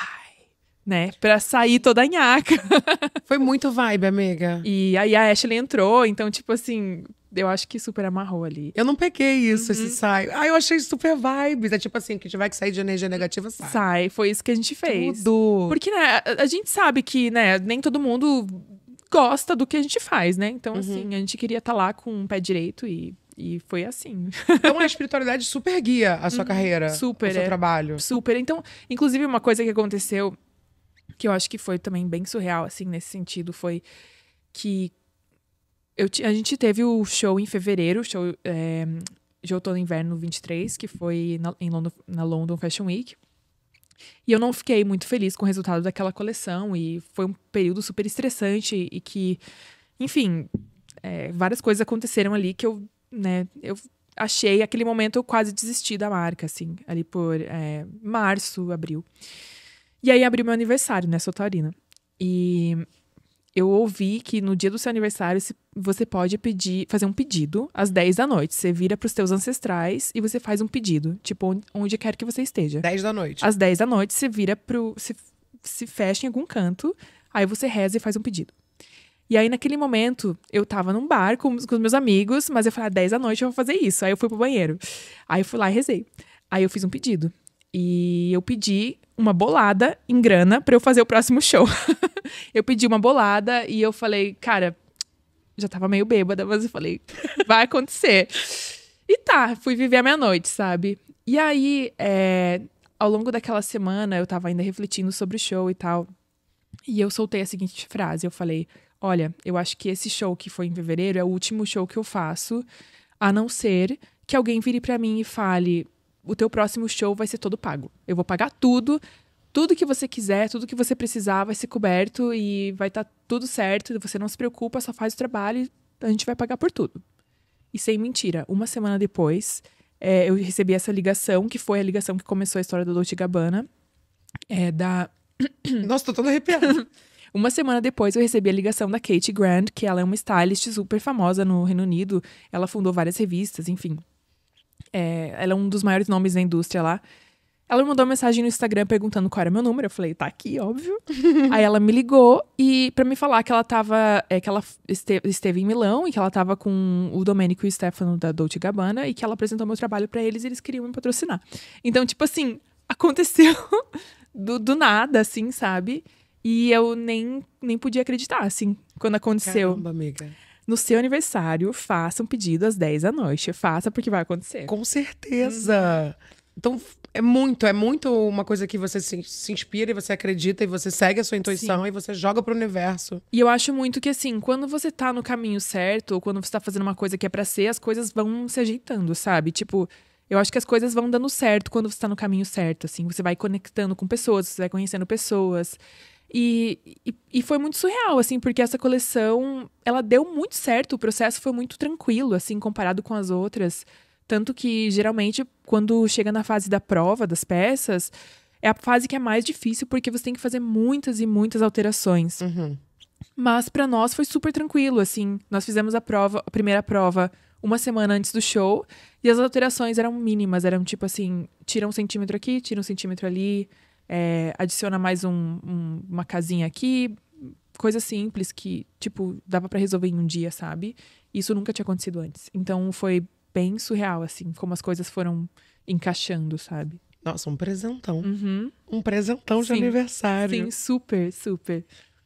B: né? Pra sair toda a nhaca. Foi muito vibe, amiga. E aí a Ashley entrou, então, tipo assim, eu acho que super amarrou ali. Eu não peguei isso, uhum. esse sai. Ah, eu achei super vibes. É né, tipo assim, que tiver que sair de energia negativa, sai. Sai, foi isso que a gente fez. Tudo. Porque, né, a, a gente sabe que, né, nem todo mundo gosta do que a gente faz, né? Então, uhum. assim, a gente queria estar tá lá com um pé direito e e foi assim. Então a espiritualidade super guia a sua uhum. carreira, super, o seu é, trabalho. Super. Então, inclusive uma coisa que aconteceu que eu acho que foi também bem surreal assim nesse sentido foi que eu, a gente teve o show em fevereiro, o show é, de outono e inverno 23, que foi na, em Lond na London Fashion Week. E eu não fiquei muito feliz com o resultado daquela coleção, e foi um período super estressante e que, enfim, é, várias coisas aconteceram ali que eu, né, eu achei aquele momento eu quase desisti da marca, assim, ali por é, março, abril. E aí abriu meu aniversário, né, Sotarina. E eu ouvi que no dia do seu aniversário você pode pedir, fazer um pedido às 10 da noite. Você vira pros seus ancestrais e você faz um pedido, tipo, onde quer que você esteja. 10 da noite. Às 10 da noite você vira pro se, se fecha em algum canto, aí você reza e faz um pedido. E aí, naquele momento, eu tava num bar com, com os meus amigos, mas eu falei, às 10 da noite eu vou fazer isso. Aí eu fui pro banheiro. Aí eu fui lá e rezei. Aí eu fiz um pedido. E eu pedi uma bolada em grana para eu fazer o próximo show. eu pedi uma bolada e eu falei, cara, já tava meio bêbada, mas eu falei, vai acontecer. e tá, fui viver a minha noite, sabe? E aí, é, ao longo daquela semana, eu tava ainda refletindo sobre o show e tal. E eu soltei a seguinte frase: eu falei, olha, eu acho que esse show que foi em fevereiro é o último show que eu faço, a não ser que alguém vire para mim e fale, o teu próximo show vai ser todo pago. Eu vou pagar tudo, tudo que você quiser, tudo que você precisar vai ser coberto e vai estar tá tudo certo. Você não se preocupa, só faz o trabalho e a gente vai pagar por tudo. E sem mentira, uma semana depois, é, eu recebi essa ligação, que foi a ligação que começou a história do Dolce Gabbana. É, da... Nossa, tô toda arrepiada. Uma semana depois, eu recebi a ligação da Kate Grant, que ela é uma stylist super famosa no Reino Unido. Ela fundou várias revistas, enfim. É, ela é um dos maiores nomes da indústria lá. Ela me mandou uma mensagem no Instagram perguntando qual era meu número. Eu falei, tá aqui, óbvio. Aí ela me ligou e para me falar que ela tava. É, que ela esteve em Milão e que ela tava com o Domênico e o Stefano da Dolce Gabbana e que ela apresentou meu trabalho para eles e eles queriam me patrocinar. Então, tipo assim, aconteceu do, do nada, assim, sabe? E eu nem, nem podia acreditar, assim, quando aconteceu. Caramba, amiga no seu aniversário, faça um pedido às 10 da noite. Faça porque vai acontecer. Com certeza. Uhum. Então, é muito, é muito uma coisa que você se, se, inspira
A: e você acredita e você segue a sua intuição Sim. e você joga pro universo.
B: E eu acho muito que, assim, quando você tá no caminho certo, ou quando você tá fazendo uma coisa que é pra ser, as coisas vão se ajeitando, sabe? Tipo, eu acho que as coisas vão dando certo quando você tá no caminho certo, assim. Você vai conectando com pessoas, você vai conhecendo pessoas. E, e, e, foi muito surreal, assim, porque essa coleção, ela deu muito certo, o processo foi muito tranquilo, assim, comparado com as outras. Tanto que, geralmente, quando chega na fase da prova das peças, é a fase que é mais difícil, porque você tem que fazer muitas e muitas alterações. Uhum. Mas para nós foi super tranquilo, assim. Nós fizemos a prova, a primeira prova uma semana antes do show, e as alterações eram mínimas, eram tipo assim, tira um centímetro aqui, tira um centímetro ali, é, adiciona mais um, um, uma casinha aqui, coisas simples que, tipo, dava para resolver em um dia, sabe? Isso nunca tinha acontecido antes. Então foi bem surreal, assim, como as coisas foram encaixando, sabe? Nossa, um presentão. Uhum. Um presentão de Sim. aniversário. Sim, super, super.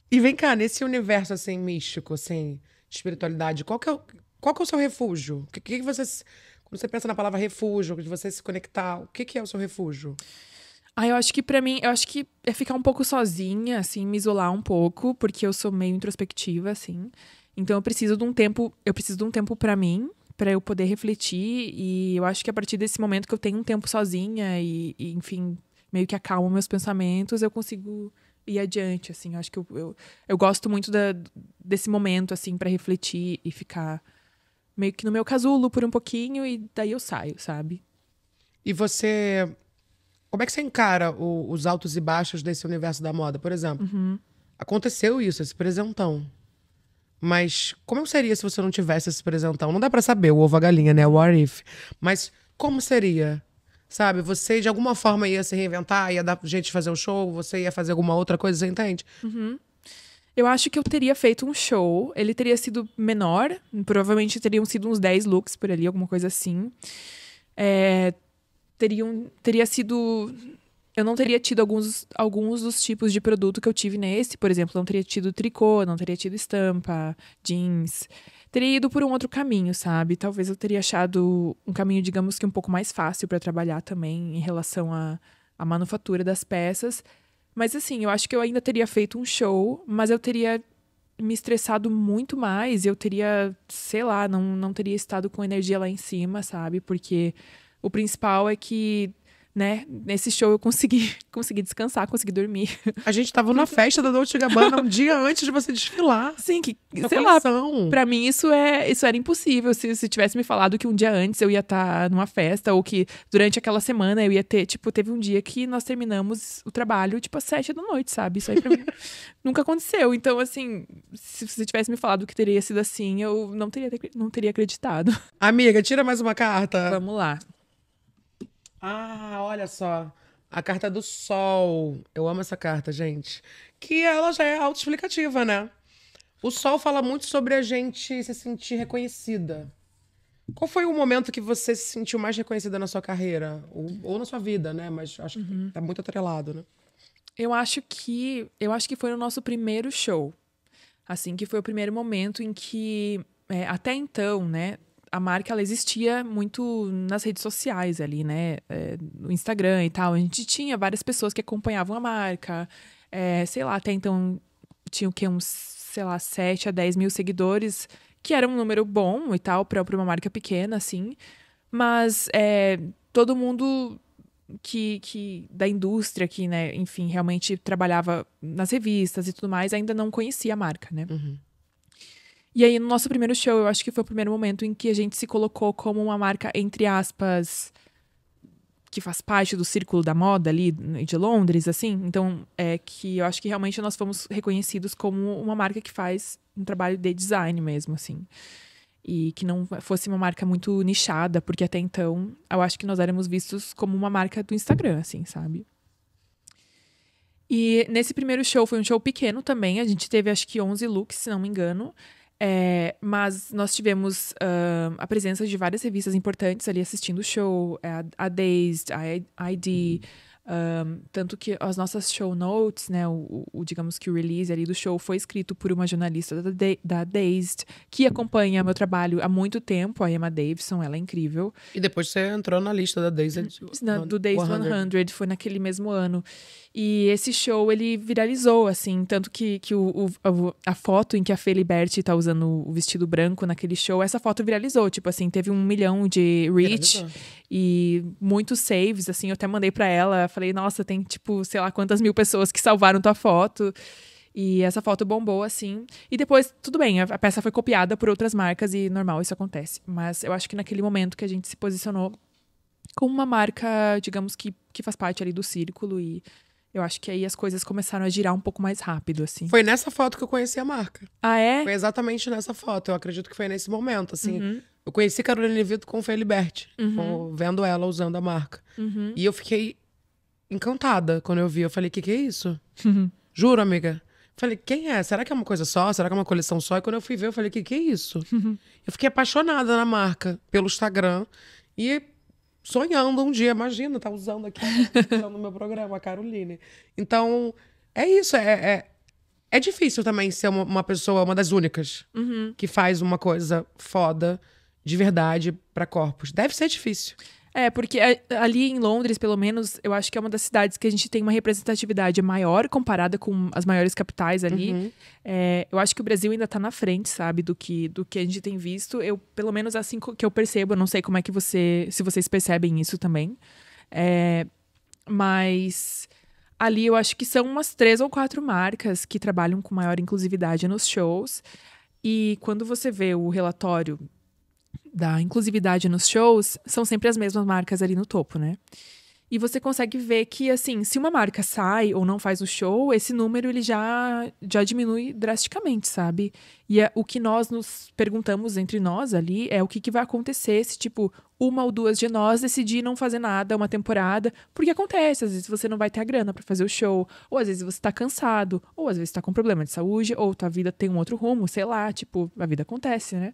B: E vem cá, nesse universo,
A: assim, místico, assim, espiritualidade, qual que é o, qual que é o seu refúgio? O que, que, que você... Quando você pensa na palavra refúgio, de você se conectar, o que, que é o seu refúgio?
B: Ah, eu acho que para mim, eu acho que é ficar um pouco sozinha, assim, me isolar um pouco, porque eu sou meio introspectiva, assim. Então eu preciso de um tempo, eu preciso de um tempo para mim, para eu poder refletir. E eu acho que a partir desse momento que eu tenho um tempo sozinha e, e enfim, meio que acalmo meus pensamentos, eu consigo ir adiante, assim. Eu acho que eu, eu, eu gosto muito da, desse momento, assim, para refletir e ficar meio que no meu casulo por um pouquinho e daí eu saio, sabe? E você como é que você encara o, os altos e baixos
A: desse universo da moda, por exemplo? Uhum. Aconteceu isso, esse presentão. Mas como seria se você não tivesse esse presentão? Não dá para saber, o ovo a galinha, né? O what if. Mas como seria? Sabe, você de alguma forma ia se reinventar, ia dar gente fazer um show, você
B: ia fazer alguma outra coisa, você entende? Uhum. Eu acho que eu teria feito um show. Ele teria sido menor. Provavelmente teriam sido uns 10 looks por ali, alguma coisa assim. É, teriam, teria sido. Eu não teria tido alguns, alguns dos tipos de produto que eu tive nesse, por exemplo, não teria tido tricô, não teria tido estampa, jeans. Teria ido por um outro caminho, sabe? Talvez eu teria achado um caminho, digamos que um pouco mais fácil para trabalhar também em relação à, à manufatura das peças. Mas assim, eu acho que eu ainda teria feito um show, mas eu teria me estressado muito mais, eu teria, sei lá, não, não teria estado com energia lá em cima, sabe? Porque o principal é que né? Nesse show eu consegui, consegui descansar, consegui dormir.
A: A gente tava na festa da Dolce Gabbana um dia antes de você desfilar. Sim, que Tô sei lá. Para
B: mim isso é, isso era impossível se, se tivesse me falado que um dia antes eu ia estar tá numa festa ou que durante aquela semana eu ia ter, tipo, teve um dia que nós terminamos o trabalho tipo às sete da noite, sabe? Isso aí pra mim nunca aconteceu. Então assim, se você tivesse me falado que teria sido assim, eu não teria não teria acreditado. Amiga, tira mais uma carta. Vamos lá.
A: Ah, olha só. A carta do sol. Eu amo essa carta, gente. Que ela já é autoexplicativa, né? O sol fala muito sobre a gente se sentir reconhecida. Qual foi o momento que você se sentiu mais reconhecida na sua carreira? Ou, ou na sua vida, né? Mas acho que uhum. tá muito atrelado, né? Eu
B: acho que. Eu acho que foi no nosso primeiro show. Assim, que foi o primeiro momento em que. É, até então, né? a marca ela existia muito nas redes sociais ali, né? É, no Instagram e tal. A gente tinha várias pessoas que acompanhavam a marca. É, sei lá, até então tinha o quê? Uns, sei lá, 7 a 10 mil seguidores, que era um número bom e tal, para uma marca pequena, assim. Mas é, todo mundo que, que da indústria que, né, enfim, realmente trabalhava nas revistas e tudo mais, ainda não conhecia a marca, né? Uhum. E aí, no nosso primeiro show, eu acho que foi o primeiro momento em que a gente se colocou como uma marca, entre aspas, que faz parte do círculo da moda ali né, de Londres, assim. Então, é que eu acho que realmente nós fomos reconhecidos como uma marca que faz um trabalho de design mesmo, assim. E que não fosse uma marca muito nichada, porque até então eu acho que nós éramos vistos como uma marca do Instagram, assim, sabe? E nesse primeiro show foi um show pequeno também, a gente teve acho que 11 looks, se não me engano. É, mas nós tivemos uh, a presença de várias revistas importantes ali assistindo o show, é, a, a Dazed, a ID, um, tanto que as nossas show notes, né, o, o, digamos que o release ali do show foi escrito por uma jornalista da, da, da Dazed, que acompanha meu trabalho há muito tempo, a Emma Davidson, ela é incrível. E depois você entrou na lista da Dazed. Na, do Dazed 100. 100, foi naquele mesmo ano. E esse show, ele viralizou, assim, tanto que, que o, o a foto em que a Feliberti tá usando o vestido branco naquele show, essa foto viralizou, tipo assim, teve um milhão de reach viralizou. e muitos saves, assim, eu até mandei para ela, falei, nossa, tem, tipo, sei lá quantas mil pessoas que salvaram tua foto. E essa foto bombou, assim. E depois, tudo bem, a, a peça foi copiada por outras marcas e normal, isso acontece. Mas eu acho que naquele momento que a gente se posicionou como uma marca, digamos que, que faz parte ali do círculo e eu acho que aí as coisas começaram a girar um pouco mais rápido, assim. Foi nessa foto que eu conheci a marca. Ah, é? Foi exatamente nessa
A: foto. Eu acredito que foi nesse momento, assim. Uhum. Eu conheci Carolina Levito com Feliberti, uhum. vendo ela usando a marca. Uhum. E eu fiquei encantada quando eu vi. Eu falei, o que, que é isso? Uhum. Juro, amiga. Falei, quem é? Será que é uma coisa só? Será que é uma coleção só? E quando eu fui ver, eu falei, o que, que é isso? Uhum. Eu fiquei apaixonada na marca, pelo Instagram. E sonhando um dia, imagina, tá usando aqui tá no meu programa, a Caroline. Então, é isso, é, é, é difícil também ser uma, uma, pessoa, uma das únicas uhum.
B: que faz uma coisa foda de verdade para corpos. Deve ser difícil. É, porque ali em Londres, pelo menos, eu acho que é uma das cidades que a gente tem uma representatividade maior comparada com as maiores capitais ali. Uhum. É, eu acho que o Brasil ainda está na frente, sabe, do que, do que a gente tem visto. Eu, pelo menos assim que eu percebo, eu não sei como é que você. se vocês percebem isso também. É, mas ali eu acho que são umas três ou quatro marcas que trabalham com maior inclusividade nos shows. E quando você vê o relatório da inclusividade nos shows são sempre as mesmas marcas ali no topo, né? E você consegue ver que, assim, se uma marca sai ou não faz o show, esse número ele já, já diminui drasticamente, sabe? E é, o que nós nos perguntamos entre nós ali é o que, que vai acontecer se, tipo, uma ou duas de nós decidir não fazer nada uma temporada, porque acontece, às vezes você não vai ter a grana para fazer o show, ou às vezes você tá cansado, ou às vezes tá com problema de saúde, ou tua vida tem um outro rumo, sei lá, tipo, a vida acontece, né?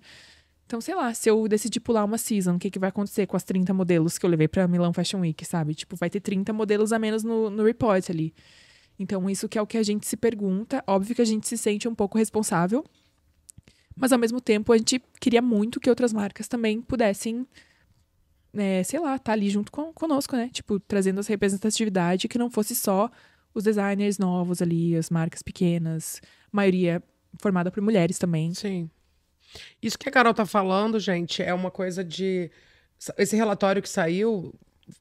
B: Então, sei lá, se eu decidir pular uma season, o que, que vai acontecer com as 30 modelos que eu levei pra Milão Fashion Week, sabe? Tipo, vai ter 30 modelos a menos no, no report ali. Então, isso que é o que a gente se pergunta. Óbvio que a gente se sente um pouco responsável, mas ao mesmo tempo a gente queria muito que outras marcas também pudessem, né, sei lá, estar tá ali junto com, conosco, né? Tipo, trazendo essa representatividade que não fosse só os designers novos ali, as marcas pequenas, maioria formada por mulheres também. Sim.
A: Isso que a Carol tá falando, gente, é uma coisa de. Esse relatório que saiu,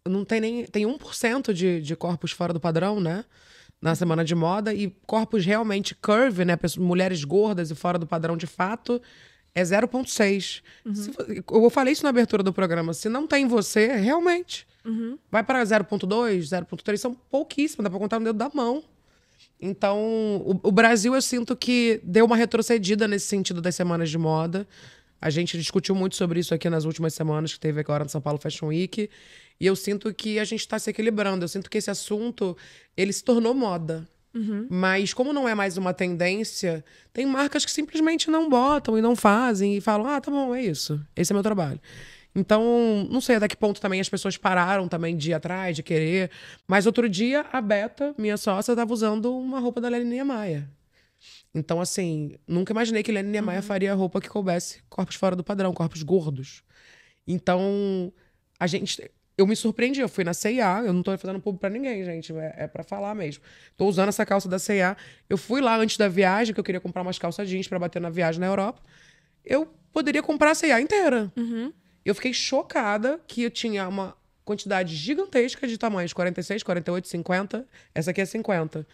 A: não tem nem. Tem 1% de, de corpos fora do padrão, né? Na semana de moda, e corpos realmente curve, né? mulheres gordas e fora do padrão de fato, é 0,6. Uhum. Eu falei isso na abertura do programa. Se não tem você, realmente. Uhum. Vai para 0,2, 0,3, são pouquíssimas, dá para contar no dedo da mão. Então, o, o Brasil, eu sinto que deu uma retrocedida nesse sentido das semanas de moda. A gente discutiu muito sobre isso aqui nas últimas semanas que teve agora no São Paulo Fashion Week. E eu sinto que a gente está se equilibrando. Eu sinto que esse assunto, ele se tornou moda. Uhum. Mas como não é mais uma tendência, tem marcas que simplesmente não botam e não fazem e falam: ah, tá bom, é isso. Esse é meu trabalho. Então, não sei até que ponto também as pessoas pararam também de ir atrás, de querer. Mas outro dia, a Beta, minha sócia, estava usando uma roupa da Leninha Maia. Então, assim, nunca imaginei que Leninha uhum. Maia faria roupa que coubesse corpos fora do padrão, corpos gordos. Então, a gente. Eu me surpreendi, eu fui na CIA, eu não tô fazendo público pra ninguém, gente, é, é para falar mesmo. Tô usando essa calça da CIA. Eu fui lá antes da viagem, que eu queria comprar umas calças jeans para bater na viagem na Europa. Eu poderia comprar a CIA inteira. Uhum. Eu fiquei chocada que eu tinha uma quantidade gigantesca de tamanhos, 46, 48, 50. Essa aqui é 50.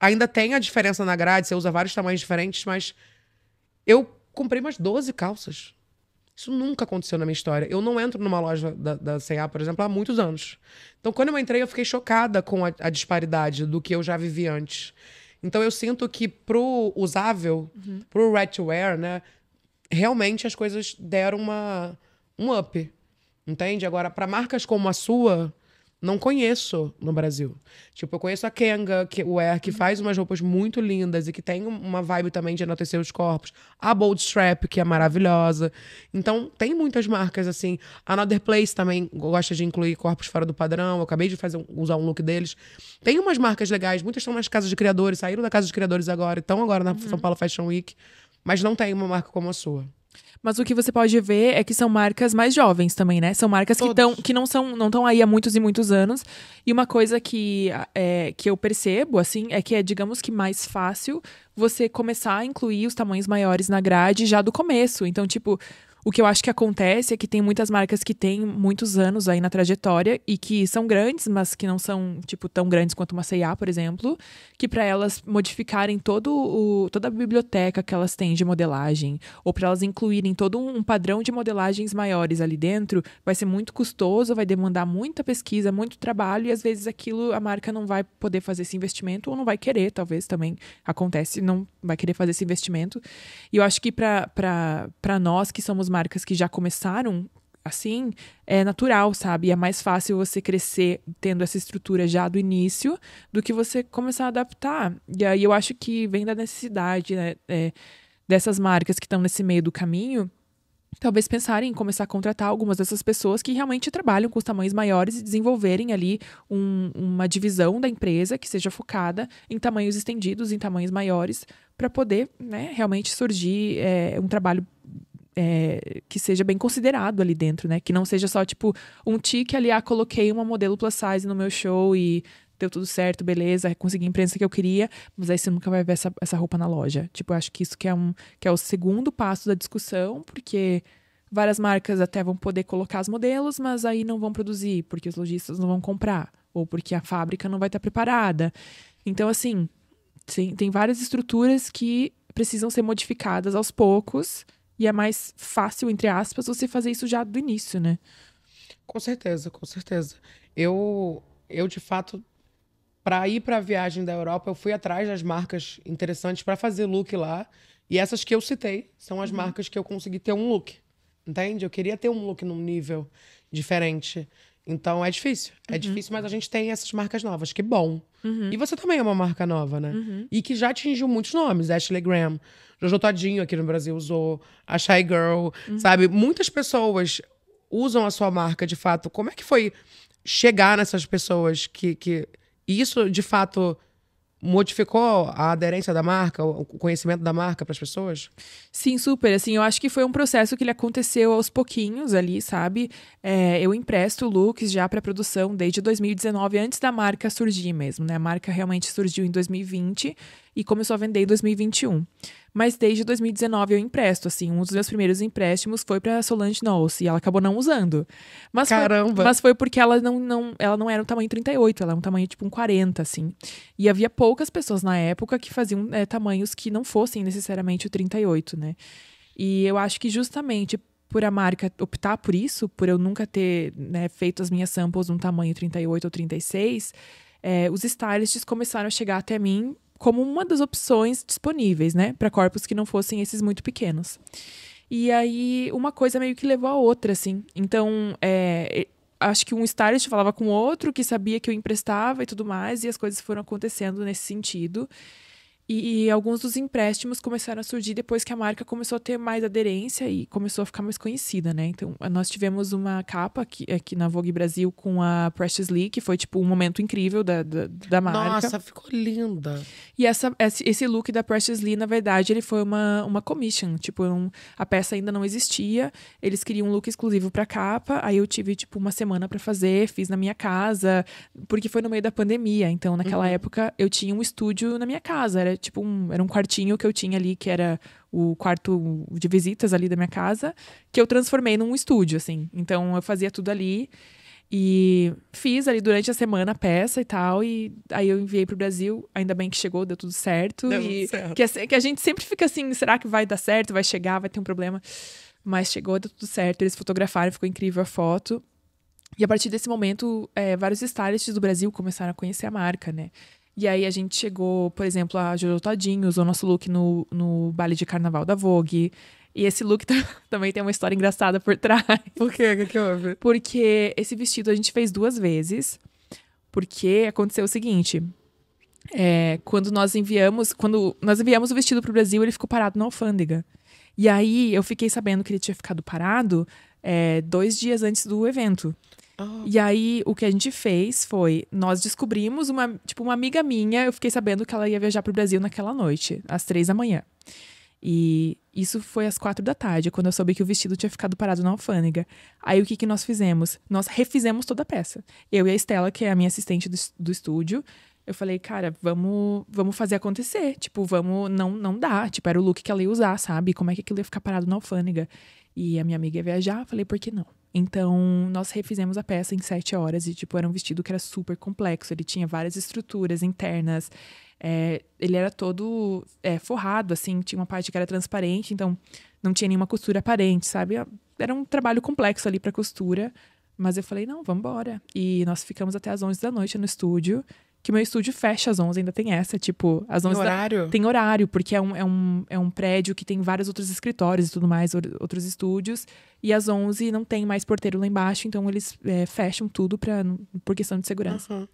A: Ainda tem a diferença na grade, você usa vários tamanhos diferentes, mas eu comprei umas 12 calças. Isso nunca aconteceu na minha história. Eu não entro numa loja da, C&A, por exemplo, há muitos anos. Então, quando eu entrei, eu fiquei chocada com a, a disparidade do que eu já vivi antes. Então, eu sinto que pro usável, uhum. pro ready to wear, né? Realmente as coisas deram uma um up. Entende? Agora, para marcas como a sua, não conheço no Brasil. Tipo, eu conheço a Kenga, que o Air, que faz umas roupas muito lindas e que tem uma vibe também de enaltecer os corpos. A Boldstrap, que é maravilhosa. Então, tem muitas marcas assim. A Another Place também gosta de incluir corpos fora do padrão. Eu acabei de fazer usar um look deles. Tem umas marcas legais. Muitas estão nas casas de criadores, saíram da casa de criadores agora, estão agora na uhum. São Paulo Fashion Week. Mas não tem uma marca como a sua.
B: Mas o que você pode ver é que são marcas mais jovens também, né? São marcas que, tão, que não são não estão aí há muitos e muitos anos. E uma coisa que, é, que eu percebo, assim, é que é, digamos que, mais fácil você começar a incluir os tamanhos maiores na grade já do começo. Então, tipo, o que eu acho que acontece é que tem muitas marcas que têm muitos anos aí na trajetória e que são grandes, mas que não são, tipo, tão grandes quanto uma C&A, por exemplo, que para elas modificarem todo o, toda a biblioteca que elas têm de modelagem ou para elas incluírem todo um padrão de modelagens maiores ali dentro, vai ser muito custoso, vai demandar muita pesquisa, muito trabalho e às vezes aquilo a marca não vai poder fazer esse investimento ou não vai querer, talvez também acontece, não vai querer fazer esse investimento. E eu acho que para nós que somos algumas marcas que já começaram assim, é natural, sabe? é mais fácil você crescer tendo essa estrutura já do início do que você começar a adaptar. E aí eu acho que vem da necessidade, né? É, dessas marcas que estão nesse meio do caminho talvez pensarem em começar a contratar algumas dessas pessoas que realmente trabalham com os tamanhos maiores e desenvolverem ali um, uma divisão da empresa que seja focada em tamanhos estendidos, em tamanhos maiores, para poder né, realmente surgir é, um trabalho é, que seja bem considerado ali dentro, né? Que não seja só, tipo, um tique ali, ah, coloquei uma modelo plus size no meu show e deu tudo certo, beleza, consegui a imprensa que eu queria, mas aí você nunca vai ver essa, essa roupa na loja. Tipo, eu acho que isso que é, um, que é o segundo passo da discussão, porque várias marcas até vão poder colocar os modelos, mas aí não vão produzir, porque os lojistas não vão comprar, ou porque a fábrica não vai estar preparada. Então, assim, tem, tem várias estruturas que precisam ser modificadas aos poucos e é mais fácil, entre aspas, você fazer isso já do início, né? Com certeza,
A: com certeza. Eu, eu de fato, para ir para a viagem da Europa, eu fui atrás das marcas interessantes para fazer look lá. E essas que eu citei são as uhum. marcas que eu consegui ter um look. Entende? Eu queria ter um look num nível diferente. Então é difícil. É uhum. difícil, mas a gente tem essas marcas novas. Que bom. Uhum. E você também é uma marca nova, né? Uhum. E que já atingiu muitos nomes. Ashley Graham, Jojo Todinho aqui no Brasil usou, a Shy Girl, uhum. sabe? Muitas pessoas usam a sua marca de fato. Como é que foi chegar nessas pessoas que, que isso de fato
B: modificou a aderência da marca, o conhecimento da marca para as pessoas? Sim, super. Assim, eu acho que foi um processo que ele aconteceu aos pouquinhos ali, sabe? É, eu empresto looks já para produção desde 2019, antes da marca surgir mesmo, né? A marca realmente surgiu em 2020 e começou a vender em 2021. Mas desde 2019 eu empresto, assim, um dos meus primeiros empréstimos foi para Solange Knowles e ela acabou não usando. Mas Caramba! Foi, mas foi porque ela não, não, ela não era um tamanho 38, ela era um tamanho tipo um 40, assim. E havia poucas pessoas na época que faziam é, tamanhos que não fossem necessariamente o 38, né? E eu acho que justamente por a marca optar por isso, por eu nunca ter né, feito as minhas samples num tamanho 38 ou 36, é, eh, os stylists começaram a chegar até mim como uma das opções disponíveis, né, para corpos que não fossem esses muito pequenos. E aí uma coisa meio que levou a outra, assim. Então, é, acho que um stylist falava com outro que sabia que eu emprestava e tudo mais, e as coisas foram acontecendo nesse sentido. E, e, alguns dos empréstimos começaram a surgir depois que a marca começou a ter mais aderência e começou a ficar mais conhecida, né? Então, nós tivemos uma capa aqui, aqui na Vogue Brasil com a Precious Lee, que foi, tipo, um momento incrível da, da, da marca. Nossa, ficou linda! E essa, esse look da Precious Lee, na verdade, ele foi uma, uma commission. Tipo, um, a peça ainda não existia, eles queriam um look exclusivo pra capa, aí eu tive, tipo, uma semana para fazer, fiz na minha casa, porque foi no meio da pandemia. Então, naquela uhum. época, eu tinha um estúdio na minha casa, era tipo um, era um quartinho que eu tinha ali, que era o quarto de visitas ali da minha casa, que eu transformei num estúdio, assim. Então eu fazia tudo ali. E fiz ali durante a semana a peça e tal, e aí eu enviei pro Brasil, ainda bem que chegou, deu tudo certo. Deu e certo. Que, a, que a gente sempre fica assim, será que vai dar certo? Vai chegar, vai ter um problema. Mas chegou, deu tudo certo, eles fotografaram, ficou incrível a foto. E a partir desse momento, é, vários stylists do Brasil começaram a conhecer a marca, né? E aí a gente chegou, por exemplo, a Jojo Todinho usou nosso look no, no baile de carnaval da Vogue. E esse look também tem uma história engraçada por trás. Por quê? O que, que houve? Porque esse vestido a gente fez duas vezes. Porque aconteceu o seguinte. É, quando nós enviamos, quando nós enviamos o vestido para o Brasil, ele ficou parado na alfândega. E aí eu fiquei sabendo que ele tinha ficado parado é, dois dias antes do evento. Oh. E aí, o que a gente fez foi, nós descobrimos uma, tipo, uma amiga minha, eu fiquei sabendo que ela ia viajar pro Brasil naquela noite, às três da manhã. E isso foi às quatro da tarde, quando eu soube que o vestido tinha ficado parado na alfândega. Aí o que, que nós fizemos? Nós refizemos toda a peça. Eu e a Estela, que é a minha assistente do, do estúdio, eu falei, cara, vamos, vamos fazer acontecer. Tipo, vamos. Não, não dá. Tipo, era o look que ela ia usar, sabe? Como é que aquilo ia ficar parado na alfândega? E a minha amiga ia viajar, falei, por que não? Então, nós refizemos a peça em sete horas e, tipo, era um vestido que era super complexo. Ele tinha várias estruturas internas. É, ele era todo é, forrado, assim, tinha uma parte que era transparente, então não tinha nenhuma costura aparente, sabe? É, era um trabalho complexo ali para costura. Mas eu falei, não, vamos embora. E nós ficamos até as 11 da noite no estúdio que meu estúdio fecha às 11, ainda tem essa, tipo, às 11 tem horário? Da... Tem horário, porque é um, é, um, é um prédio que tem vários outros escritórios e tudo mais, outros estúdios, e às 11 não tem mais porteiro lá embaixo, então eles é, fecham tudo pra, por questão de segurança. Uhum.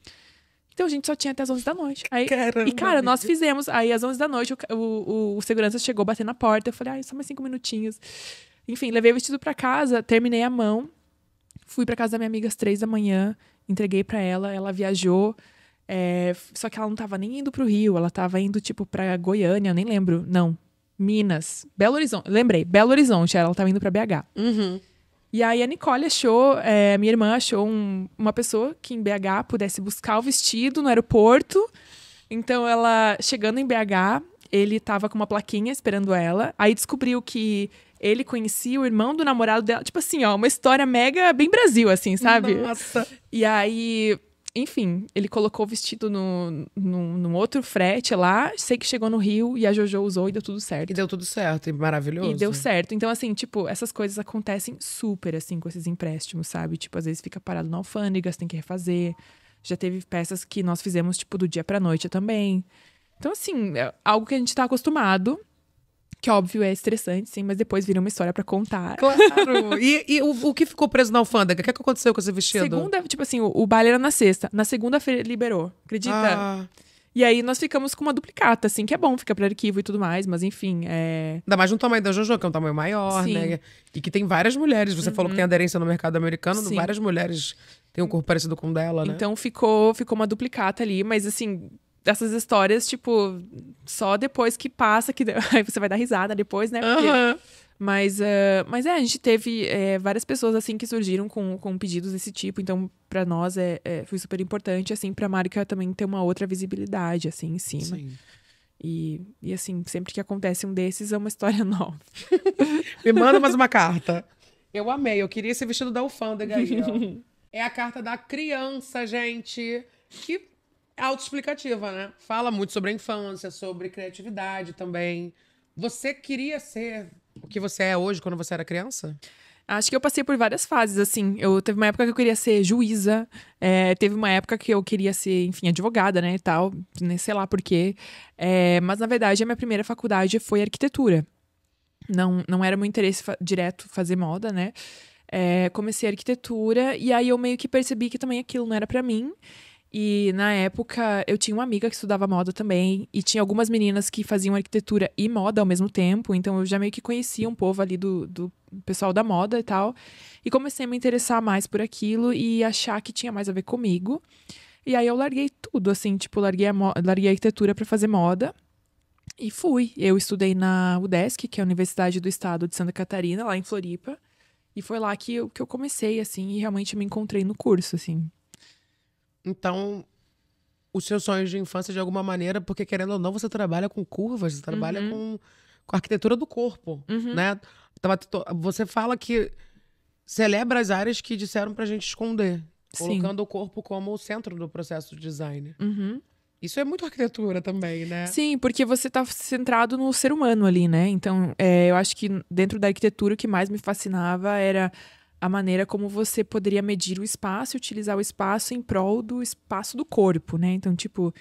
B: Então a gente só tinha até as 11 da noite. Aí, Caramba, e cara, nós fizemos. Aí às 11 da noite o, o, o segurança chegou bater na porta. Eu falei, ah, só mais cinco minutinhos. Enfim, levei o vestido para casa, terminei a mão. Fui para casa da minha amiga às três da manhã, entreguei para ela, ela viajou. É, só que ela não estava nem indo para o Rio, ela estava indo, tipo, pra Goiânia, eu nem lembro. Não. Minas. Belo Horizonte. Lembrei, Belo Horizonte, ela estava indo para BH. Uhum. E aí a Nicole achou, é, minha irmã achou um, uma pessoa que em BH pudesse buscar o vestido no aeroporto. Então ela, chegando em BH, ele estava com uma plaquinha esperando ela. Aí descobriu que ele conhecia o irmão do namorado dela. Tipo assim, ó, uma história mega bem Brasil, assim, sabe? Nossa. E aí enfim, ele colocou o vestido no, no, num outro frete lá. Sei que chegou no Rio e a Jojo usou e deu tudo certo. E deu tudo certo, e maravilhoso. E deu certo. Então, assim, tipo, essas coisas acontecem super, assim, com esses empréstimos, sabe? Tipo, às vezes fica parado na alfândega, você tem que refazer. Já teve peças que nós fizemos, tipo, do dia pra noite também. Então, assim, é algo que a gente tá acostumado. Que óbvio é estressante, sim, mas depois vira uma história para contar. Claro! e,
A: e o, o, que ficou preso na alfândega? O que, é que aconteceu com esse vestido? Segunda,
B: tipo assim, o, o baile era na sexta. Na segunda-feira liberou. Acredita? Ah. E aí nós ficamos com uma duplicata, assim, que é bom, fica para arquivo e tudo mais, mas enfim. É... Ainda mais no tamanho da Jojo, que é um tamanho
A: maior, Sim. né? E que tem várias mulheres. Você uhum. falou que tem uhum. aderência no mercado americano, Sim. várias mulheres têm um corpo parecido com o dela, né? Então
B: ficou, ficou uma duplicata ali, mas assim, essas histórias, tipo, só depois que passa, que aí você vai dar risada depois, né? Porque... Mas, uh, mas é, a gente teve é, várias pessoas, assim, que surgiram com, com pedidos desse tipo. Então, para nós, é, é, foi super importante, assim, pra marca também ter uma outra visibilidade, assim, em cima. Sim. E, e, assim, sempre que acontece um desses, é uma história nova. Me manda mais uma carta.
A: Eu amei, eu queria esse vestido da alfândega aí, É a carta da criança, gente. Que autoexplicativa, né? Fala muito sobre a infância, sobre criatividade também. Você queria ser o que você é
B: hoje quando você era criança? Acho que eu passei por várias fases, assim. Eu teve uma época que eu queria ser juíza, é, teve uma época que eu queria ser, enfim, advogada, né, e tal, né, sei lá porquê. É, mas, na verdade, a minha primeira faculdade foi arquitetura. Não, não era meu interesse fa direto fazer moda, né? É, comecei arquitetura e aí eu meio que percebi que também aquilo não era para mim. E na época eu tinha uma amiga que estudava moda também, e tinha algumas meninas que faziam arquitetura e moda ao mesmo tempo, então eu já meio que conhecia um povo ali do, do pessoal da moda e tal. E comecei a me interessar mais por aquilo e achar que tinha mais a ver comigo. E aí eu larguei tudo, assim, tipo, larguei a, larguei a arquitetura para fazer moda. E fui. Eu estudei na UDESC, que é a Universidade do Estado de Santa Catarina, lá em Floripa. E foi lá que eu, que eu comecei, assim, e realmente me encontrei no curso, assim. Então, os seus sonhos de infância, de alguma maneira, porque
A: querendo ou não, você trabalha com curvas, você trabalha uhum. com, com a arquitetura do corpo, uhum. né? Você fala que celebra as áreas que disseram pra gente esconder, Sim. colocando o corpo como o centro do processo de design. Uhum. Isso é muito arquitetura também, né? Sim,
B: porque você está centrado no ser humano ali, né? Então, é, eu acho que dentro da arquitetura o que mais me fascinava era a maneira como você poderia medir o espaço e utilizar o espaço em prol do espaço do corpo, né? Então, tipo,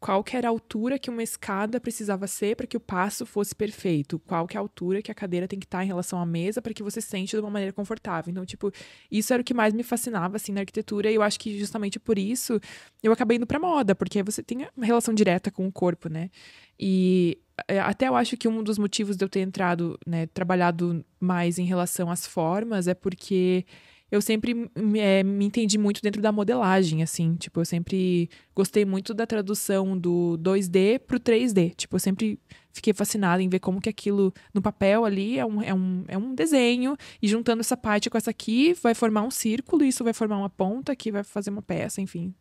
B: qual que era a altura que uma escada precisava ser para que o passo fosse perfeito? Qual que é a altura que a cadeira tem que estar tá em relação à mesa para que você sente de uma maneira confortável? Então, tipo, isso era o que mais me fascinava, assim, na arquitetura. E eu acho que justamente por isso eu acabei indo para moda, porque você tem uma relação direta com o corpo, né? E é, até eu acho que um dos motivos de eu ter entrado, né, trabalhado mais em relação às formas é porque eu sempre é, me entendi muito dentro da modelagem, assim. Tipo, eu sempre gostei muito da tradução do 2D pro 3D. Tipo, eu sempre fiquei fascinada em ver como que aquilo no papel ali é um, é um, é um desenho e juntando essa parte com essa aqui vai formar um círculo, isso vai formar uma ponta que vai fazer uma peça, enfim.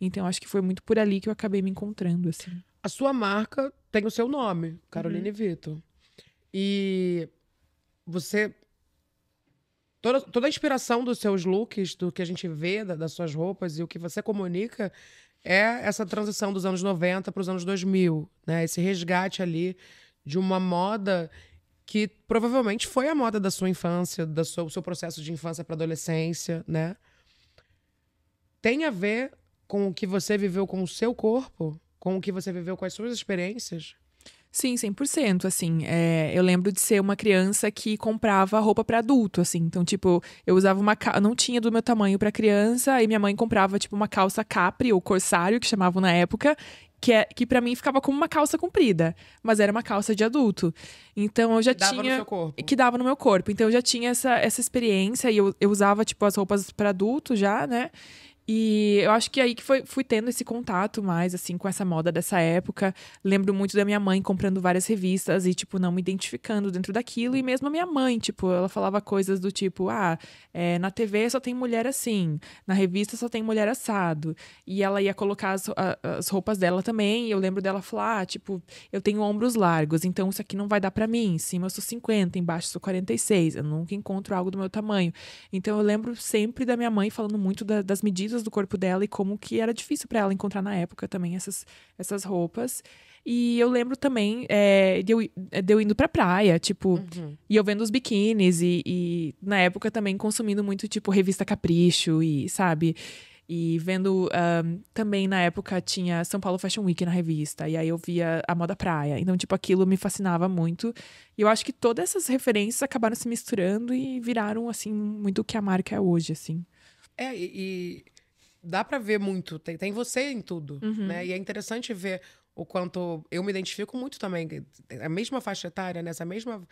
B: Então, acho que foi muito por ali que eu acabei me encontrando, assim. A sua
A: marca tem o seu nome, Caroline uhum. Vitor. E você. Toda, toda a inspiração dos seus looks, do que a gente vê, da, das suas roupas e o que você comunica, é essa transição dos anos 90 para os anos 2000, né? Esse resgate ali de uma moda que provavelmente foi a moda da sua infância, do seu, seu processo de infância para adolescência, né? Tem a ver com o que você viveu com o seu corpo? com o que você viveu, com as suas experiências?
B: Sim, 100%, assim, é, eu lembro de ser uma criança que comprava roupa para adulto, assim, então, tipo, eu usava uma calça, não tinha do meu tamanho para criança, e minha mãe comprava, tipo, uma calça capri ou corsário, que chamavam na época, que, é, que para mim ficava como uma calça comprida, mas era uma calça de adulto. Então eu já tinha. No seu corpo. Que dava no meu corpo. Então eu já tinha essa, essa experiência e eu, eu usava, tipo, as roupas para adulto já, né? E eu acho que é aí que foi, fui tendo esse contato mais, assim, com essa moda dessa época. Lembro muito da minha mãe comprando várias revistas e, tipo, não me identificando dentro daquilo. E mesmo a minha mãe, tipo, ela falava coisas do tipo, ah, é, na TV só tem mulher assim, na revista só tem mulher assado. E ela ia colocar as, as roupas dela também. E eu lembro dela falar, ah, tipo, eu tenho ombros largos, então isso aqui não vai dar para mim. Em cima eu sou 50, embaixo eu sou 46. Eu nunca encontro algo do meu tamanho. Então eu lembro sempre da minha mãe falando muito da, das medidas coisas do corpo dela e como que era difícil para ela encontrar na época também essas, essas roupas. E eu lembro também é, de, eu, é, de eu indo pra praia, tipo, uhum. e eu vendo os biquínis e, e, na época também consumindo muito, tipo, revista Capricho e, sabe? E vendo também na época tinha São Paulo Fashion Week na revista, e aí eu via a moda praia. Então, tipo, aquilo me fascinava muito. E eu acho que todas essas referências acabaram se misturando e viraram, assim, muito o que a marca é hoje, assim. É, e
A: dá para ver muito, tem, tem, você em tudo, uhum. né? E é interessante ver o quanto eu me identifico muito também, é a mesma faixa etária, nessa né? mesma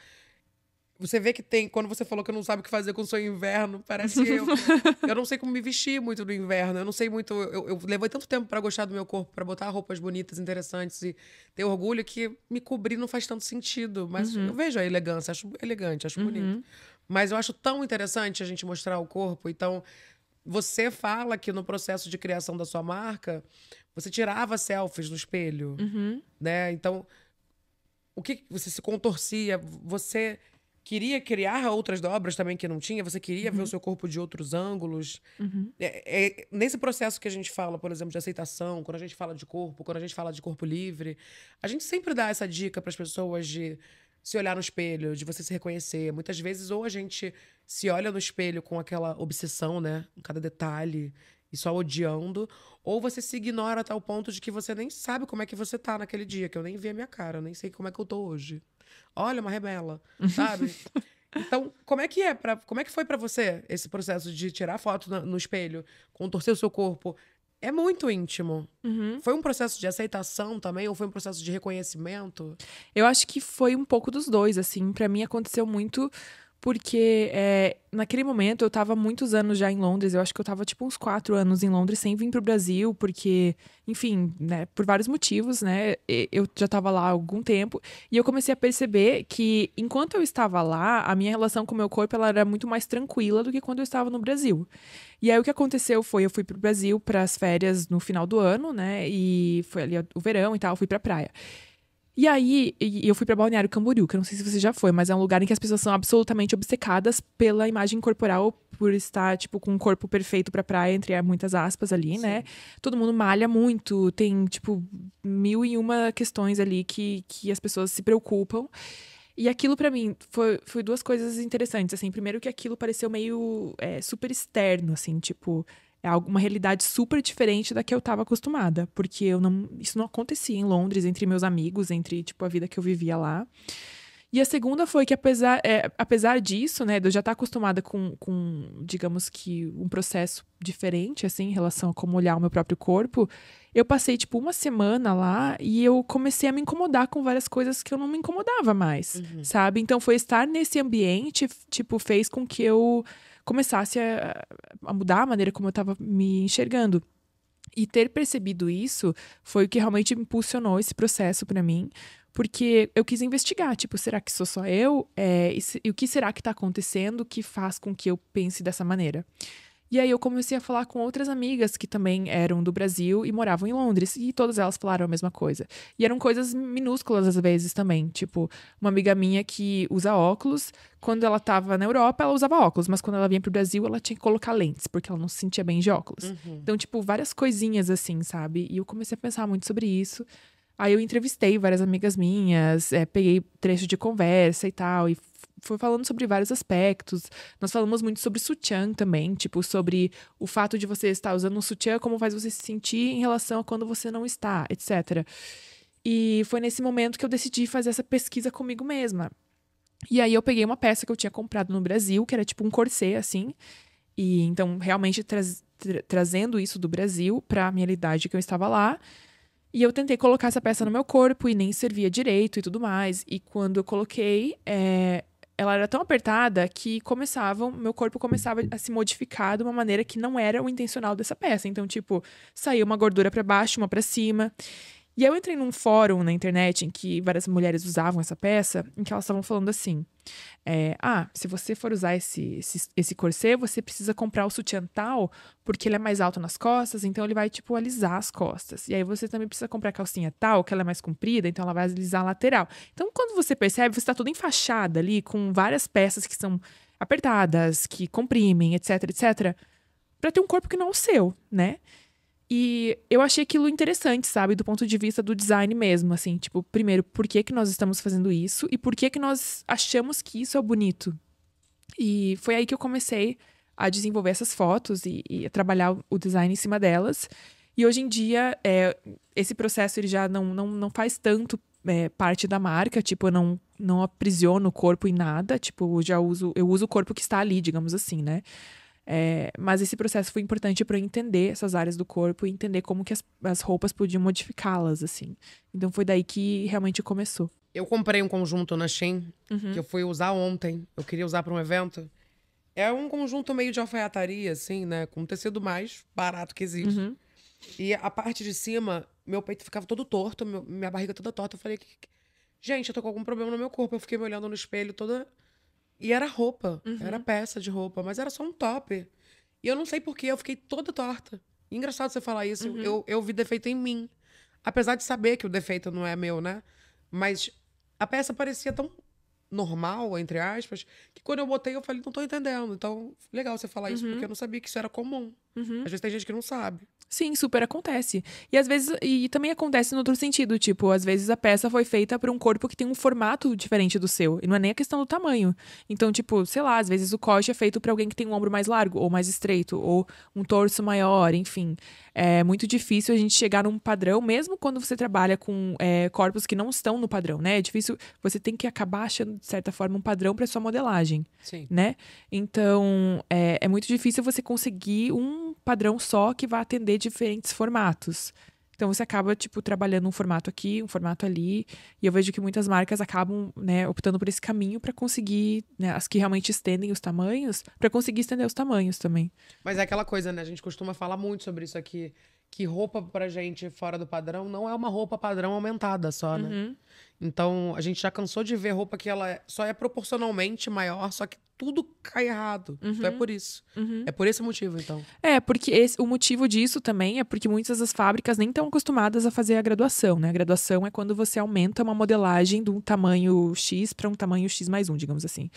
A: você vê que tem, quando você falou que não sabe o que fazer com o seu inverno, parece que eu, eu não sei como me vestir muito no inverno, eu não sei muito, eu, eu levei tanto tempo para gostar do meu corpo, para botar roupas bonitas, interessantes e ter orgulho que me cobrir não faz tanto sentido, mas uhum. eu vejo a elegância, acho elegante, acho uhum. bonito. Mas eu acho tão interessante a gente mostrar o corpo, então você fala que no processo de criação da sua marca, você tirava selfies no espelho, uhum. né? Então, o que você se contorcia, você queria criar outras dobras também que não tinha, você queria uhum. ver o seu corpo de outros ângulos. Uhum. É, é, nesse processo que a gente fala, por exemplo, de aceitação, quando a gente fala de corpo, quando a gente fala de corpo livre, a gente sempre dá essa dica para as pessoas de se olhar no espelho, de você se reconhecer. Muitas vezes, ou a gente se olha no espelho com aquela obsessão, né? Em cada detalhe e só odiando, ou você se ignora até o ponto de que você nem sabe como é que você tá naquele dia, que eu nem vi a minha cara, eu nem sei como é que eu tô hoje. Olha, uma rebela, sabe? Então, como é que é para, como é que foi para você esse processo de tirar foto no, no espelho, contorcer o seu corpo? É muito íntimo. Uhum. Foi um processo de aceitação também ou foi um processo de
B: reconhecimento? Eu acho que foi um pouco dos dois, assim, para mim aconteceu muito porque é, naquele momento eu tava muitos anos já em Londres, eu acho que eu tava tipo uns quatro anos em Londres sem vir pro Brasil, porque, enfim, né, por vários motivos, né, eu já tava lá há algum tempo, e eu comecei a perceber que enquanto eu estava lá, a minha relação com o meu corpo, ela era muito mais tranquila do que quando eu estava no Brasil. E aí o que aconteceu foi, eu fui pro Brasil para as férias no final do ano, né, e foi ali o verão e tal, fui pra praia. E aí, eu fui para Balneário Camboriú, que eu não sei se você já foi, mas é um lugar em que as pessoas são absolutamente obcecadas pela imagem corporal, por estar, tipo, com um corpo perfeito pra praia, entre muitas aspas ali, né? Sim. né? Todo mundo malha muito, tem, tipo, mil e uma questões ali que, que as pessoas se preocupam. E aquilo para mim foi, foi duas coisas interessantes, assim. Primeiro que aquilo pareceu meio é, super externo, assim, tipo é uma realidade super diferente da que eu estava acostumada, porque eu não, isso não acontecia em Londres, entre meus amigos, entre tipo a vida que eu vivia lá. E a segunda foi que, apesar, é, apesar disso, né, de eu já estar tá acostumada com, com, digamos que, um processo diferente, assim, em relação a como olhar o meu próprio corpo, eu passei, tipo, uma semana lá e eu comecei a me incomodar com várias coisas que eu não me incomodava mais, uhum. sabe? Então, foi estar nesse ambiente, tipo, fez com que eu começasse a, a mudar a maneira como eu estava me enxergando. E ter percebido isso foi o que realmente impulsionou esse processo para mim, porque eu quis investigar, tipo, será que sou só eu? É, e, se, e o que será que está acontecendo que faz com que eu pense dessa maneira? E aí eu comecei a falar com outras amigas que também eram do Brasil e moravam em Londres, e todas elas falaram a mesma coisa. E eram coisas minúsculas às vezes também, tipo, uma amiga minha que usa óculos, quando ela estava na Europa, ela usava óculos, mas quando ela vinha pro Brasil, ela tinha que colocar lentes, porque ela não se sentia bem de óculos. Uhum. Então, tipo, várias coisinhas assim, sabe? E eu comecei a pensar muito sobre isso. Aí eu entrevistei várias amigas minhas, é, peguei trecho de conversa e tal, e foi falando sobre vários aspectos. Nós falamos muito sobre sutiã também, tipo, sobre o fato de você estar usando um sutiã, como faz você se sentir em relação a quando você não está, etc. E foi nesse momento que eu decidi fazer essa pesquisa comigo mesma. E aí eu peguei uma peça que eu tinha comprado no Brasil, que era tipo um corset, assim. E então, realmente tra tra trazendo isso do Brasil para a minha realidade que eu estava lá. E eu tentei colocar essa peça no meu corpo e nem servia direito e tudo mais. E quando eu coloquei, é, ela era tão apertada que começava meu corpo começava a se modificar de uma maneira que não era o intencional dessa peça. Então, tipo, saía uma gordura para baixo, uma para cima. E eu entrei num fórum na internet em que várias mulheres usavam essa peça, em que elas estavam falando assim: é, ah, se você for usar esse, esse, esse corset, você precisa comprar o sutiã tal, porque ele é mais alto nas costas, então ele vai, tipo, alisar as costas. E aí você também precisa comprar a calcinha tal, que ela é mais comprida, então ela vai alisar a lateral. Então, quando você percebe, você está toda enfaixada ali, com várias peças que são apertadas, que comprimem, etc, etc, para ter um corpo que não é o seu, né? E eu achei aquilo interessante, sabe? Do ponto de vista do design mesmo, assim. Tipo, primeiro, por que, que nós estamos fazendo isso? E por que, que nós achamos que isso é bonito? E foi aí que eu comecei a desenvolver essas fotos e, e a trabalhar o design em cima delas. E hoje em dia, é, esse processo ele já não, não, não faz tanto é, parte da marca. Tipo, eu não, não aprisiono o corpo em nada. Tipo, eu já uso... Eu uso o corpo que está ali, digamos assim, né? É, mas esse processo foi importante para eu entender essas áreas do corpo e entender como que as, as roupas podiam modificá-las, assim. Então foi daí que realmente começou.
A: Eu comprei um conjunto na Shein, uhum. que eu fui usar ontem. Eu queria usar para um evento. É um conjunto meio de alfaiataria, assim, né? Com tecido mais barato que existe. Uhum. E a parte de cima, meu peito ficava todo torto, meu, minha barriga toda torta. Eu falei, gente, eu tô com algum problema no meu corpo. Eu fiquei me olhando no espelho toda e era roupa, uhum. era peça de roupa, mas era só um top. E eu não sei porquê, eu fiquei toda torta. engraçado você falar isso, uhum. eu, eu vi defeito em mim. Apesar de saber que o defeito não é meu, né? Mas a peça parecia tão normal, entre aspas, que quando eu botei eu falei, não tô entendendo. Então, legal você falar isso, uhum. porque eu não sabia que isso era comum. Uhum. Às vezes tem gente que não
B: sabe. Sim, super acontece. E às vezes, e também acontece no outro sentido, tipo, às vezes a peça foi feita para um corpo que tem um formato diferente do seu, e não é nem a questão do tamanho. Então, tipo, sei lá, às vezes o coche é feito para alguém que tem um ombro mais largo ou mais estreito, ou um torso maior, enfim. É muito difícil a gente chegar num padrão, mesmo quando você trabalha com é, corpos que não estão no padrão, né? É difícil, você tem que acabar achando, de certa forma, um padrão para sua modelagem, Sim. né? Então, é, é muito difícil você conseguir um padrão só que vá atender diferentes formatos. Então você acaba, tipo, trabalhando um formato aqui, um formato ali. E eu vejo que muitas marcas acabam, né, optando por esse caminho para conseguir, né, as que realmente estendem os tamanhos, para conseguir estender os tamanhos também.
A: Mas é aquela coisa, né? A gente costuma falar muito sobre isso aqui que roupa pra gente fora do padrão não é uma roupa padrão aumentada só, né? Uhum. Então, a gente já cansou de ver roupa que ela é, só é proporcionalmente maior, só que tudo cai errado. Uhum. Então é uhum. por isso. Uhum. É por esse motivo, então.
B: É, porque esse, o motivo disso também é porque muitas das fábricas nem estão acostumadas a fazer a graduação, né? A graduação é quando você aumenta uma modelagem de um tamanho X para um tamanho X mais um, digamos assim.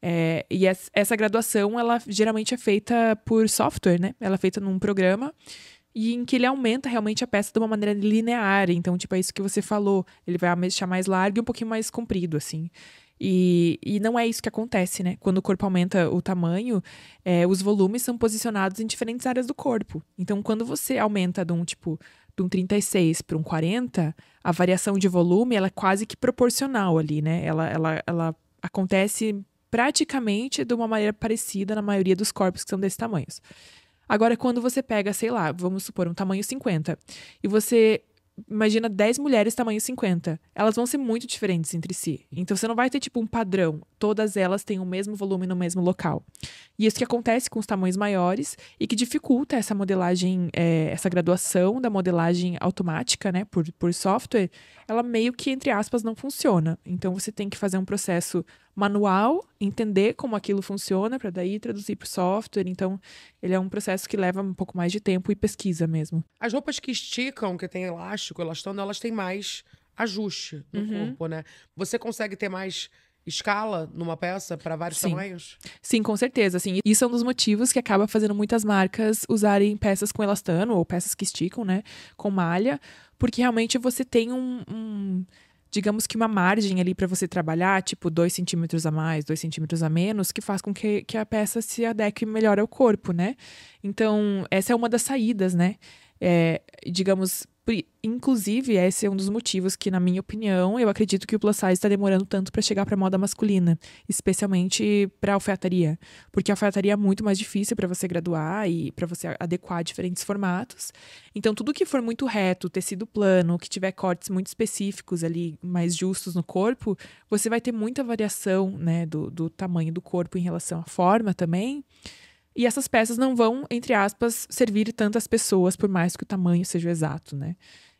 B: É, e essa graduação, ela geralmente é feita por software, né? Ela é feita num programa e em que ele aumenta realmente a peça de uma maneira linear. Então, tipo, é isso que você falou. Ele vai deixar mais largo e um pouquinho mais comprido, assim. E, e não é isso que acontece, né? Quando o corpo aumenta o tamanho, é, os volumes são posicionados em diferentes áreas do corpo. Então, quando você aumenta de um tipo de um 36 para um 40, a variação de volume ela é quase que proporcional ali, né? Ela, ela, ela acontece praticamente de uma maneira parecida na maioria dos corpos que são desse tamanho. Agora, quando você pega, sei lá, vamos supor, um tamanho 50, e você imagina 10 mulheres tamanho 50. Elas vão ser muito diferentes entre si. Então você não vai ter tipo um padrão. Todas elas têm o mesmo volume no mesmo local. E isso que acontece com os tamanhos maiores e que dificulta essa modelagem, é, essa graduação da modelagem automática, né, por, por software, ela meio que, entre aspas, não funciona. Então você tem que fazer um processo manual, entender como aquilo funciona, para daí traduzir para o software. Então, ele é um processo que leva um pouco mais de tempo e pesquisa mesmo.
A: As roupas que esticam, que tem elástico, elastano, elas têm mais ajuste no uhum. corpo, né? Você consegue ter mais escala numa peça para vários Sim. tamanhos?
B: Sim, com certeza. Assim, isso é um dos motivos que acaba fazendo muitas marcas usarem peças com elastano ou peças que esticam, né? Com malha, porque realmente você tem um, um digamos que uma margem ali para você trabalhar, tipo dois centímetros a mais, dois centímetros a menos, que faz com que, que a peça se adeque melhor ao corpo, né? Então, essa é uma das saídas, né? É, digamos, Inclusive, esse é um dos motivos que, na minha opinião, eu acredito que o plus size está demorando tanto para chegar para moda masculina, especialmente para alfaiataria, porque a alfaiataria é muito mais difícil para você graduar e para você adequar diferentes formatos. Então, tudo que for muito reto, tecido plano, que tiver cortes muito específicos ali, mais justos no corpo, você vai ter muita variação, né, do, do tamanho do corpo em relação à forma também. E essas peças não vão, entre aspas, servir tantas pessoas, por mais que o tamanho seja o exato, né?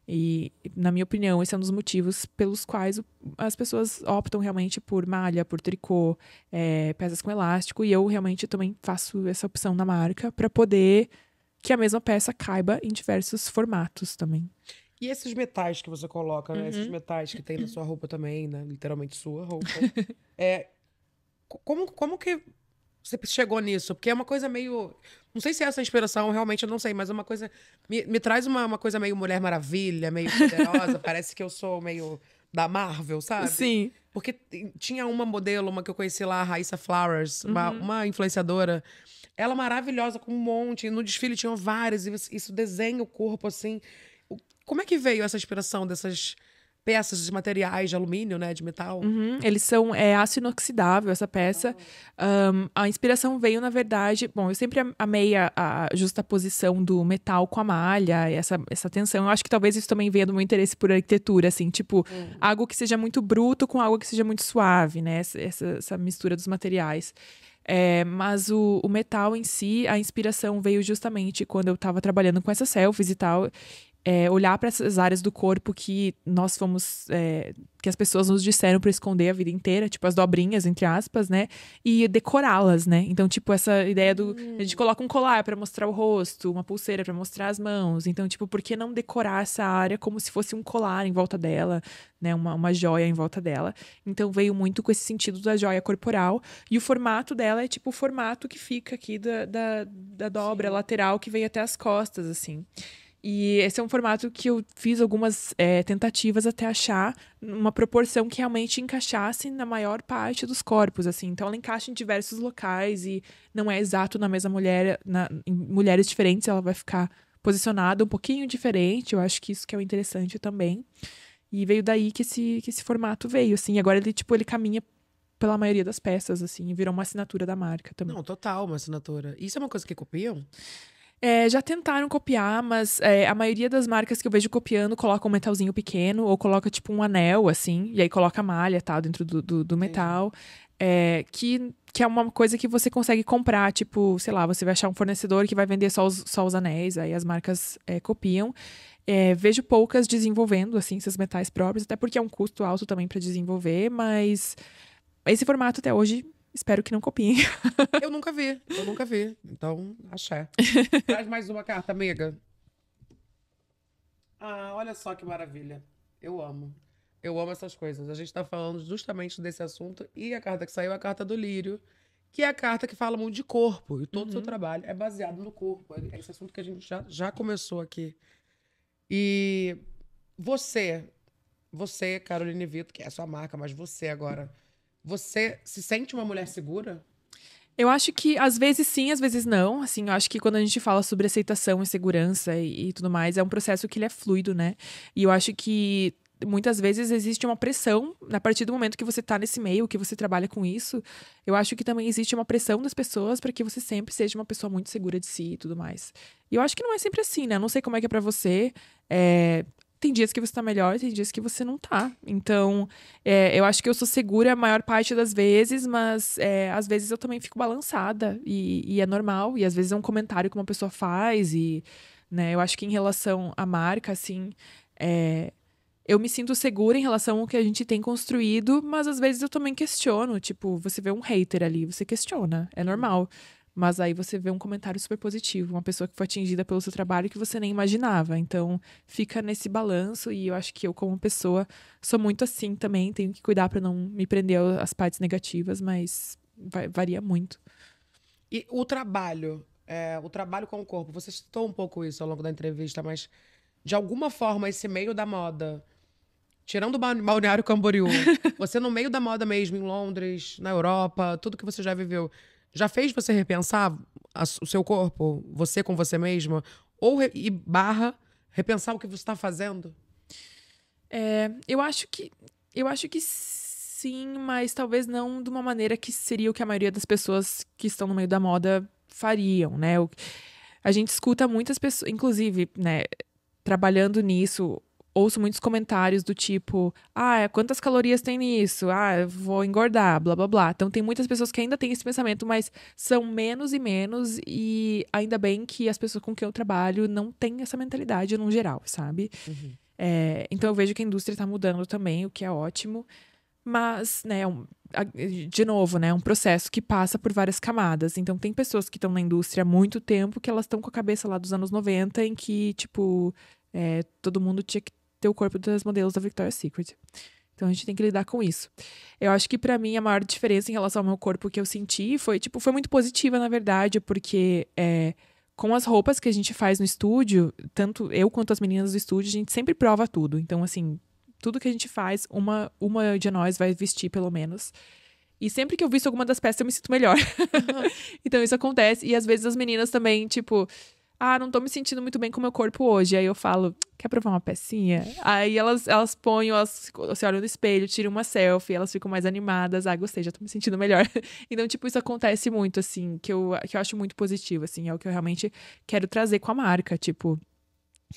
B: E, na minha opinião, esse é um dos motivos pelos quais as pessoas optam realmente por malha, por tricô, é, peças com elástico. E eu realmente também faço essa opção na marca para poder que a mesma peça caiba em diversos formatos também.
A: E esses metais que você coloca, uhum. né? Esses uhum. metais que tem na sua roupa também, né? Literalmente sua roupa. é, como, como que você chegou nisso? Porque é uma coisa meio. Não sei se é essa inspiração, realmente eu não sei, mas é uma coisa. Me, me traz uma, uma coisa meio Mulher Maravilha, meio poderosa. parece que eu sou meio da Marvel, sabe? Sim. Porque tinha uma modelo, uma que eu conheci lá, a Raissa Flowers, uhum. uma, uma influenciadora. Ela é maravilhosa, com um monte. No desfile tinham várias, e isso desenha o corpo, assim. Como é que veio essa inspiração dessas peças
B: de materiais de alumínio, né, de metal. Uhum, eles são é, aço inoxidável, essa peça. Um, a inspiração veio, na verdade, bom, eu sempre amei a, a justaposição do metal com a malha, essa, essa tensão. Eu acho que talvez isso também venha do meu interesse por arquitetura, assim, tipo, uhum. algo que seja muito bruto com algo que seja muito suave, né, essa, essa mistura dos materiais. É, mas o, o, metal em si, a inspiração veio justamente quando eu estava trabalhando com essas selfies e tal é, olhar para essas áreas do corpo que nós fomos. É, que as pessoas nos disseram para esconder a vida inteira, tipo as dobrinhas, entre aspas, né? E decorá-las, né? Então, tipo, essa ideia do. A gente hum. coloca um colar para mostrar o rosto, uma pulseira para mostrar as mãos. Então, tipo, por que não decorar essa área como se fosse um colar em volta dela, né? Uma, uma joia em volta dela. Então, veio muito com esse sentido da joia corporal. E o formato dela é tipo o formato que fica aqui da, da, da dobra Sim. lateral que veio até as costas, assim. E esse é um formato que eu fiz algumas é, tentativas até achar uma proporção que realmente encaixasse na maior parte dos corpos, assim. Então ela encaixa em diversos locais e não é exato na mesma mulher, na, em mulheres diferentes, ela vai ficar posicionada um pouquinho diferente. Eu acho que isso que é o interessante também. E veio daí que esse, que esse formato veio, assim. Agora ele, tipo, ele caminha pela maioria das peças, assim, virou uma assinatura da marca também. Não, total, uma assinatura. Isso é uma coisa que copiam? É, já tentaram copiar, mas é, a maioria das marcas que eu vejo copiando coloca um metalzinho pequeno ou coloca tipo um anel, assim, e aí coloca a malha tal tá, dentro do, do, do metal. É, que, que é uma coisa que você consegue comprar, tipo, sei lá, você vai achar um fornecedor que vai vender só os, só os anéis, aí as marcas é, copiam. É, vejo poucas desenvolvendo, assim, esses metais próprios, até porque é um custo alto também para desenvolver, mas esse formato até hoje Espero que não copiem.
A: eu nunca vi, eu nunca vi.
B: Então, axé.
A: Traz mais uma carta, amiga. Ah, olha só que maravilha. Eu amo. Eu amo essas coisas. A gente está falando justamente desse assunto e a carta que saiu é a carta do lírio, que é a carta que fala muito de corpo. E todo o uhum. seu trabalho é baseado no corpo. É, é esse assunto que a gente já, já começou aqui. E você, você, Caroline Vito, que é a sua marca, mas você agora você se sente uma mulher segura?
B: Eu acho que às vezes sim, às vezes não. Assim, eu acho que quando a gente fala sobre aceitação e segurança e, e tudo mais, é um processo que ele é fluido, né? E eu acho que muitas vezes existe uma pressão, a partir do momento que você está nesse meio, que você trabalha com isso, eu acho que também existe uma pressão das pessoas para que você sempre seja uma pessoa muito segura de si e tudo mais. E eu acho que não é sempre assim, né? Eu não sei como é que é para você. É, tem dias que você tá melhor, tem dias que você não tá. Então, é, eu acho que eu sou segura a maior parte das vezes, mas é, às vezes eu também fico balançada e, e, é normal. E às vezes é um comentário que uma pessoa faz e, né, eu acho que em relação à marca, assim, é, eu me sinto segura em relação ao que a gente tem construído, mas às vezes eu também questiono. Tipo, você vê um hater ali, você questiona, é normal. Mas aí você vê um comentário super positivo, uma pessoa que foi atingida pelo seu trabalho que você nem imaginava. Então, fica nesse balanço e eu acho que eu como pessoa sou muito assim também, tenho que cuidar para não me prender às partes negativas, mas vai, varia muito.
A: E o trabalho, é, o trabalho com o corpo, você citou um pouco isso ao longo da entrevista, mas de alguma forma esse meio da moda, tirando o balneário Camboriú, você no meio da moda mesmo em Londres, na Europa, tudo que você já viveu, já fez você repensar a, o seu corpo, você com você mesma? Ou re,
B: e barra repensar o que você está fazendo? É, eu acho que eu acho que sim, mas talvez não de uma maneira que seria o que a maioria das pessoas que estão no meio da moda fariam, né? O, a gente escuta muitas pessoas, inclusive, né, trabalhando nisso, ouço muitos comentários do tipo: ah, quantas calorias tem nisso? Ah, vou engordar, blá blá blá. Então tem muitas pessoas que ainda têm esse pensamento, mas são menos e menos, e ainda bem que as pessoas com quem eu trabalho não têm essa mentalidade no geral, sabe? Uhum. É, então eu vejo que a indústria está mudando também, o que é ótimo. Mas, né, é um, de novo, né, é um processo que passa por várias camadas. Então, tem pessoas que estão na indústria há muito tempo que elas estão com a cabeça lá dos anos 90, em que, tipo, é, todo mundo tinha que ter o corpo das modelos da Victoria's Secret. Então a gente tem que lidar com isso. Eu acho que para mim a maior diferença em relação ao meu corpo que eu senti foi, tipo, foi muito positiva, na verdade, porque é, com as roupas que a gente faz no estúdio, tanto eu quanto as meninas do estúdio, a gente sempre prova tudo. Então, assim, tudo que a gente faz, uma, uma de nós vai vestir, pelo menos. E sempre que eu visto alguma das peças, eu me sinto melhor. Uhum. então isso acontece. E às vezes as meninas também, tipo, ah, não tô me sentindo muito bem com o meu corpo hoje. Aí eu falo, quer provar uma pecinha? Aí elas, elas põem, elas se olham no espelho, tiram uma selfie, elas ficam mais animadas. Ah, gostei, já tô me sentindo melhor. então, tipo, isso acontece muito, assim, que eu, que eu acho muito positivo, assim. É o que eu realmente quero trazer com a marca, tipo...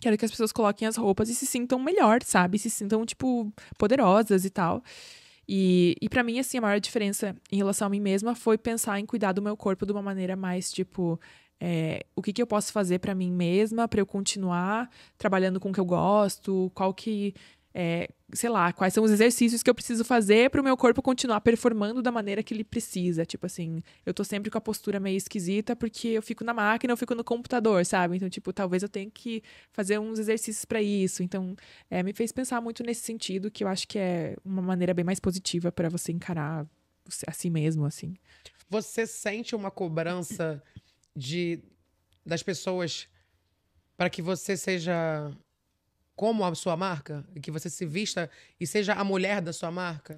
B: Quero que as pessoas coloquem as roupas e se sintam melhor, sabe? Se sintam, tipo, poderosas e tal. E, e para mim, assim, a maior diferença em relação a mim mesma foi pensar em cuidar do meu corpo de uma maneira mais, tipo é, o que, que eu posso fazer para mim mesma, para eu continuar trabalhando com o que eu gosto, qual que. É, sei lá, quais são os exercícios que eu preciso fazer para o meu corpo continuar performando da maneira que ele precisa. Tipo assim, eu tô sempre com a postura meio esquisita porque eu fico na máquina, eu fico no computador, sabe? Então, tipo, talvez eu tenha que fazer uns exercícios para isso. Então, é, me fez pensar muito nesse sentido, que eu acho que é uma maneira bem mais positiva para você encarar a si mesmo, assim.
A: Você sente uma cobrança de das pessoas para que você seja como a sua marca? Que você se vista e seja a
B: mulher da sua marca?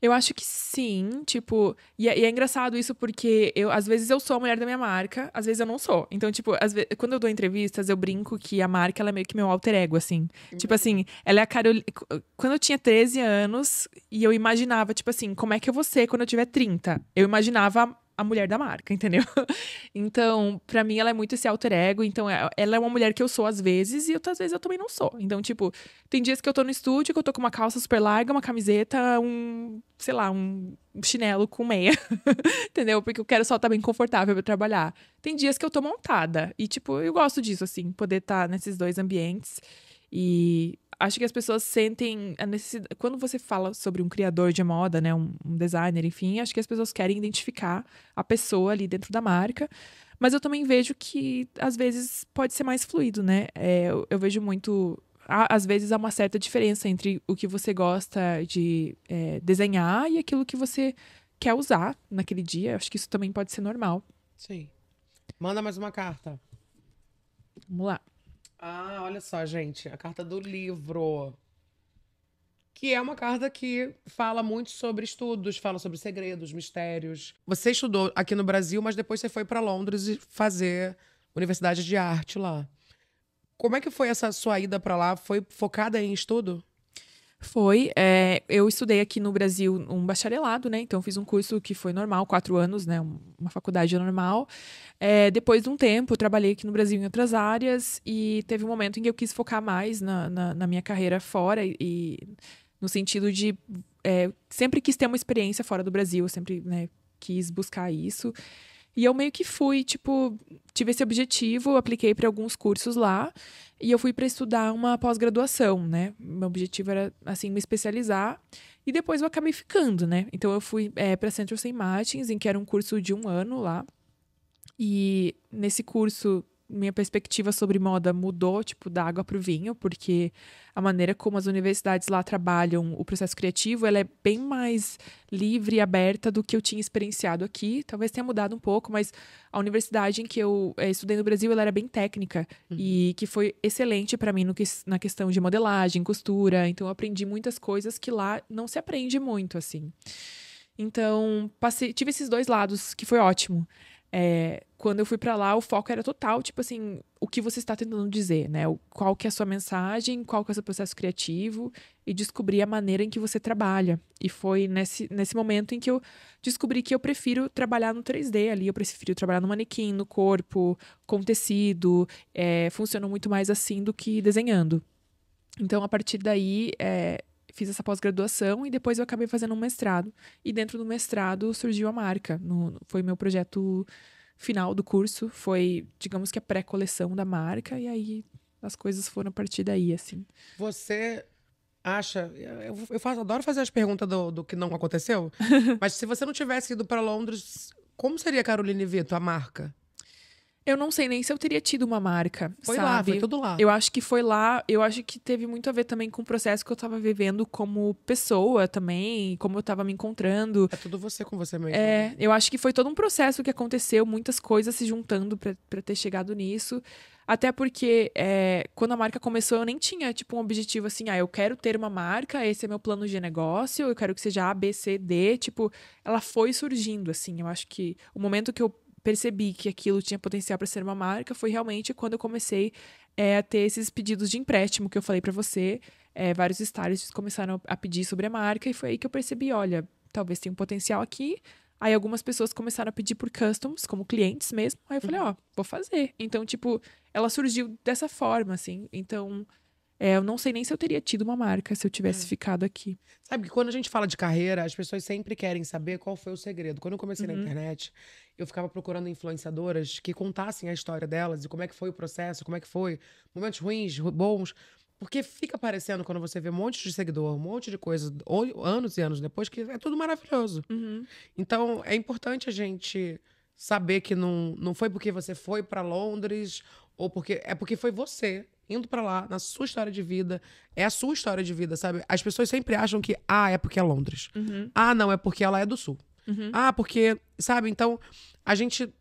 B: Eu acho que sim, tipo, e é, e é, engraçado isso porque eu às vezes eu sou a mulher da minha marca, às vezes eu não sou. Então, tipo, vezes, quando eu dou entrevistas, eu brinco que a marca ela é meio que meu alter ego assim. Uhum. Tipo assim, ela é a Carol quando eu tinha 13 anos e eu imaginava, tipo assim, como é que eu vou ser quando eu tiver 30? Eu imaginava a mulher da marca, entendeu? então, para mim, ela é muito esse alter ego. Então, é, ela é uma mulher que eu sou às vezes e outras vezes eu também não sou. Então, tipo, tem dias que eu tô no estúdio, que eu tô com uma calça super larga, uma camiseta, um, sei lá, um chinelo com meia, entendeu? Porque eu quero só estar tá bem confortável para trabalhar. Tem dias que eu tô montada e, tipo, eu gosto disso, assim, poder estar tá nesses dois ambientes. E acho que as pessoas sentem a necessidade. Quando você fala sobre um criador de moda, né? Um, um designer, enfim, acho que as pessoas querem identificar a pessoa ali dentro da marca. Mas eu também vejo que, às vezes, pode ser mais fluido, né? É, eu, eu vejo muito às vezes há uma certa diferença entre o que você gosta de é, desenhar e aquilo que você quer usar naquele dia. Acho que isso também pode ser normal.
A: Sim. Manda mais uma carta. Vamos lá. Ah, olha só, gente, a carta do livro. Que é uma carta que fala muito sobre estudos, fala sobre segredos, mistérios. Você estudou aqui no Brasil, mas depois você foi para Londres e fazer Universidade de Arte lá. Como é que foi essa sua ida para lá? Foi focada em estudo?
B: Foi. É, eu estudei aqui no Brasil um bacharelado, né? Então fiz um curso que foi normal, quatro anos, né? Uma faculdade normal. É, depois de um tempo, eu trabalhei aqui no Brasil em outras áreas e teve um momento em que eu quis focar mais na, na, na minha carreira fora e, no sentido de é, sempre quis ter uma experiência fora do Brasil, Eu sempre né, quis buscar isso. E eu meio que fui, tipo, tive esse objetivo, apliquei para alguns cursos lá e eu fui para estudar uma pós-graduação, né? Meu objetivo era, assim, me especializar e depois eu acabei ficando, né? Então eu fui é, para Central St. Martins, em que era um curso de um ano lá. E nesse curso minha perspectiva sobre moda mudou, tipo, da água para o vinho, porque a maneira como as universidades lá trabalham o processo criativo, ela é bem mais livre e aberta do que eu tinha experienciado aqui. Talvez tenha mudado um pouco, mas a universidade em que eu eh, estudei no Brasil, ela era bem técnica uhum. e que foi excelente para mim no que, na questão de modelagem, costura. Então, eu aprendi muitas coisas que lá não se aprende muito, assim. Então, passei, tive esses dois lados, que foi ótimo. É, quando eu fui para lá, o foco era total, tipo assim, o que você está tentando dizer, né? Qual que é a sua mensagem, qual que é o seu processo criativo e descobrir a maneira em que você trabalha. E foi nesse, nesse momento em que eu descobri que eu prefiro trabalhar no 3D ali, eu prefiro trabalhar no manequim, no corpo, com tecido, é, funciona muito mais assim do que desenhando. Então, a partir daí, é, fiz essa pós-graduação e depois eu acabei fazendo um mestrado. E dentro do mestrado surgiu a marca. No, foi meu projeto final do curso, foi, digamos que a pré-coleção da marca, e aí as coisas foram a partir daí, assim.
A: Você acha. Eu, eu faço, adoro fazer as perguntas do, do que não aconteceu, mas se você não tivesse ido para Londres, como seria
B: Caroline Vito, a marca? Eu não sei nem se eu teria tido uma marca. Foi sabe? lá, foi tudo lá. Eu acho que foi lá, eu acho que teve muito a ver também com o processo que eu tava vivendo como pessoa também, como eu tava me encontrando. É tudo você com você mesmo. É, né? eu acho que foi todo um processo que aconteceu, muitas coisas se juntando para ter chegado nisso. Até porque é, quando a marca começou, eu nem tinha, tipo, um objetivo assim, ah, eu quero ter uma marca, esse é meu plano de negócio, eu quero que seja A, B, C, D. Tipo, ela foi surgindo, assim. Eu acho que o momento que eu percebi que aquilo tinha potencial para ser uma marca foi realmente quando eu comecei é, a ter esses pedidos de empréstimo que eu falei para você. É, vários estágios começaram a pedir sobre a marca e foi aí que eu percebi, olha, talvez tenha um potencial aqui. Aí algumas pessoas começaram a pedir por customs, como clientes mesmo. Aí eu falei, uhum. ó, oh, vou fazer. Então, tipo, ela surgiu dessa forma, assim. Então, é, eu não sei nem se eu teria tido uma marca se eu tivesse é. ficado aqui.
A: Sabe que quando a gente fala de carreira, as pessoas sempre querem saber qual foi o segredo. Quando eu comecei uhum. na internet, eu ficava procurando influenciadoras que contassem a história delas e como é que foi o processo, como é que foi, momentos ruins, bons. Porque fica parecendo quando você vê um monte de seguidor, um monte de coisa, anos e anos depois, que é tudo maravilhoso. Uhum. Então, é importante a gente saber que não, não foi porque você foi para Londres ou porque. É porque foi você indo para lá, na sua história de vida. É a sua história de vida, sabe? As pessoas sempre acham que, ah, é porque é Londres. Uhum. Ah, não, é porque ela é do Sul. Uhum. Ah, porque, sabe? Então, a gente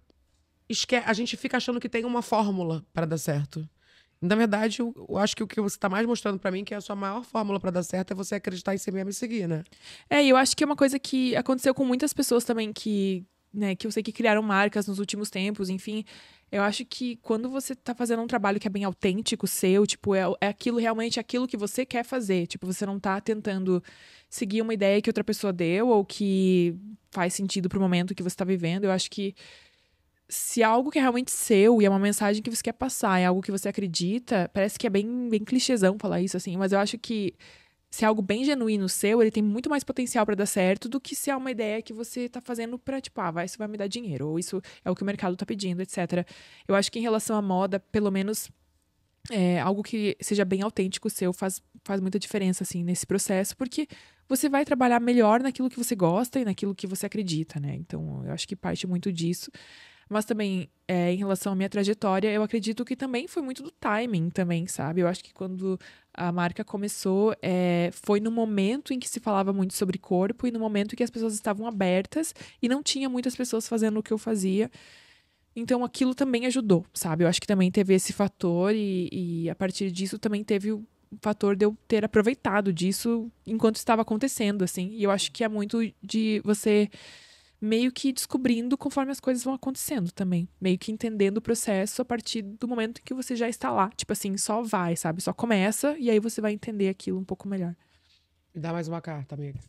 A: esque a gente fica achando que tem uma fórmula para dar certo. Na verdade, eu, eu, acho que o que você está mais mostrando para mim que é a sua maior fórmula para dar certo é você acreditar em si mesmo e seguir,
B: né? É, e eu acho que é uma coisa que aconteceu com muitas pessoas também que né, que eu sei que criaram marcas nos últimos tempos, enfim. Eu acho que quando você tá fazendo um trabalho que é bem autêntico, seu, tipo, é, é aquilo realmente é aquilo que você quer fazer. Tipo, você não tá tentando seguir uma ideia que outra pessoa deu ou que faz sentido pro momento que você tá vivendo. Eu acho que se é algo que é realmente seu e é uma mensagem que você quer passar, é algo que você acredita, parece que é bem, bem clichêzão falar isso, assim, mas eu acho que se é algo bem genuíno seu, ele tem muito mais potencial para dar certo do que se é uma ideia que você tá fazendo para tipo, ah, vai, isso vai me dar dinheiro, ou isso é o que o mercado tá pedindo, etc. Eu acho que em relação à moda, pelo menos é, algo que seja bem autêntico seu faz, faz muita diferença, assim, nesse processo, porque você vai trabalhar melhor naquilo que você gosta e naquilo que você acredita, né? Então, eu acho que parte muito disso. Mas também, é, em relação à minha trajetória, eu acredito que também foi muito do timing também, sabe? Eu acho que quando a marca começou é, foi no momento em que se falava muito sobre corpo e no momento em que as pessoas estavam abertas e não tinha muitas pessoas fazendo o que eu fazia. Então aquilo também ajudou, sabe? Eu acho que também teve esse fator e, e a partir disso também teve o fator de eu ter aproveitado disso enquanto estava acontecendo, assim. E eu acho que é muito de você meio que descobrindo conforme as coisas vão acontecendo também. Meio que entendendo o processo a partir do momento em que você já está lá. Tipo assim, só vai, sabe? Só começa e aí você vai entender aquilo um pouco melhor. Me dá mais uma carta, amiga.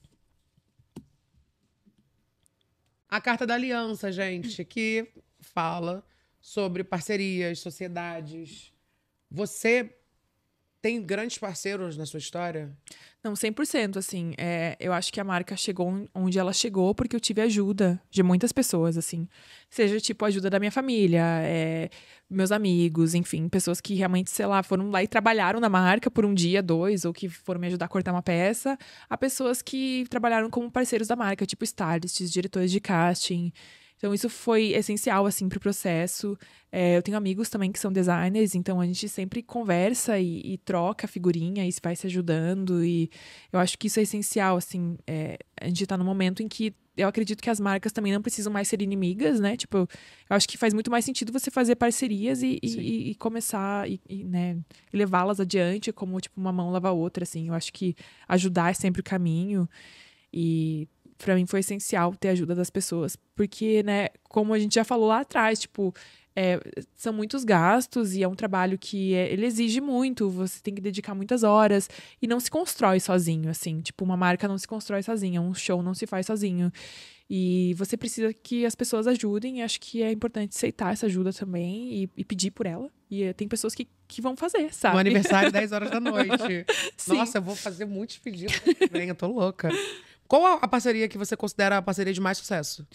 A: A carta da aliança, gente, que fala sobre parcerias, sociedades. Você tem grandes parceiros na sua história?
B: Não, 100%. Assim, é, eu acho que a marca chegou onde ela chegou porque eu tive ajuda de muitas pessoas, assim. Seja, tipo, ajuda da minha família, é, meus amigos, enfim. Pessoas que realmente, sei lá, foram lá e trabalharam na marca por um dia, dois, ou que foram me ajudar a cortar uma peça. A pessoas que trabalharam como parceiros da marca, tipo stylists, diretores de casting, então, isso foi essencial, assim, para o processo. É, eu tenho amigos também que são designers, então a gente sempre conversa e, e troca figurinha e vai se ajudando. E eu acho que isso é essencial, assim. É, a gente está num momento em que eu acredito que as marcas também não precisam mais ser inimigas, né? Tipo, eu acho que faz muito mais sentido você fazer parcerias e, e, e começar e, e né, levá-las adiante como, tipo, uma mão lava a outra, assim. Eu acho que ajudar é sempre o caminho. E para mim foi essencial ter a ajuda das pessoas, porque, né, como a gente já falou lá atrás, tipo, é, são muitos gastos e é um trabalho que é, ele exige muito, você tem que dedicar muitas horas e não se constrói sozinho, assim, tipo, uma marca não se constrói sozinha, um show não se faz sozinho. E você precisa que as pessoas ajudem, e acho que é importante aceitar essa ajuda também e, e pedir por ela. E eh, tem pessoas que, que vão fazer, sabe? um aniversário, 10 horas da noite. Nossa, eu vou
A: fazer muitos pedidos. Bem, eu tô
B: louca. Qual a, a parceria que você considera a parceria de mais sucesso?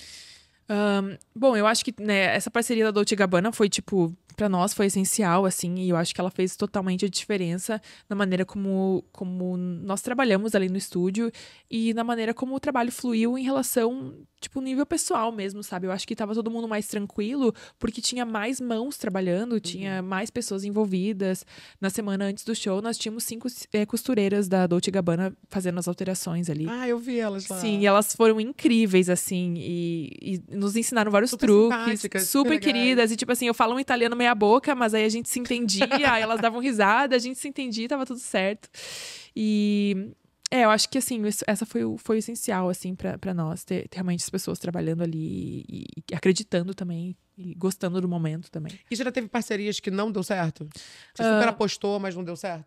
B: Um, bom, eu acho que né, essa parceria da Dolce Gabbana foi tipo para nós foi essencial assim e eu acho que ela fez totalmente a diferença na maneira como, como nós trabalhamos ali no estúdio e na maneira como o trabalho fluiu em relação tipo, nível pessoal mesmo, sabe? Eu acho que tava todo mundo mais tranquilo, porque tinha mais mãos trabalhando, uhum. tinha mais pessoas envolvidas. Na semana antes do show, nós tínhamos cinco é, costureiras da Dolce Gabbana fazendo as alterações ali. Ah, eu vi elas lá. Sim, elas foram incríveis, assim, e, e nos ensinaram vários super truques. Super queridas. E, tipo assim, eu falo um italiano meia boca, mas aí a gente se entendia, elas davam risada, a gente se entendia, tava tudo certo. E é, eu acho que assim, isso, essa foi o, foi o essencial, assim, para nós, ter, ter, realmente as pessoas trabalhando ali e, e, acreditando também e gostando do momento também. E já teve parcerias que não deu certo? Você uh... super
A: apostou, mas não deu certo?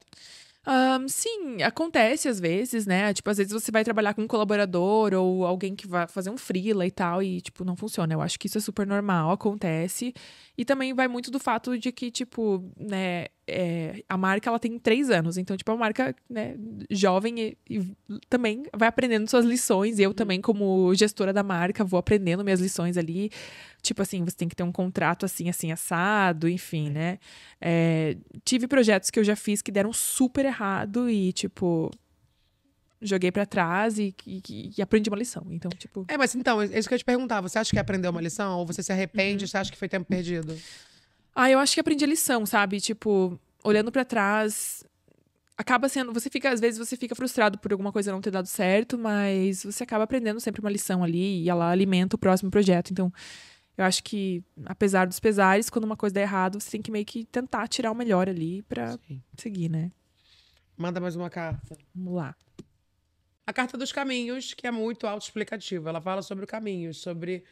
B: Um, sim, acontece às vezes, né? Tipo, às vezes você vai trabalhar com um colaborador ou alguém que vai fazer um freela e tal, e, tipo, não funciona. Eu acho que isso é super normal, acontece. E também vai muito do fato de que, tipo, né, é, a marca ela tem três anos. Então, tipo, é uma marca né, jovem e, e, também vai aprendendo suas lições. Eu uhum. também, como gestora da marca, vou aprendendo minhas lições ali. Tipo assim, você tem que ter um contrato assim, assim, assado, enfim, né? É, tive projetos que eu já fiz que deram super errado e, tipo, joguei para trás e, e, e, aprendi uma lição. Então, tipo. É, mas então, é isso que eu te perguntava. Você acha que aprendeu uma lição? Ou você se arrepende? Uhum. Você acha que foi tempo perdido? Ah, eu acho que aprendi a lição, sabe? Tipo, olhando para trás, acaba sendo. Você fica, às vezes, você fica frustrado por alguma coisa não ter dado certo, mas você acaba aprendendo sempre uma lição ali e ela alimenta o próximo projeto. Então. Eu acho que, apesar dos pesares, quando uma coisa dá errado, você tem que meio que tentar tirar o melhor ali para
A: seguir, né? Manda mais uma
B: carta. Vamos lá. A Carta dos
A: Caminhos, que é muito autoexplicativa. Ela fala sobre caminhos, sobre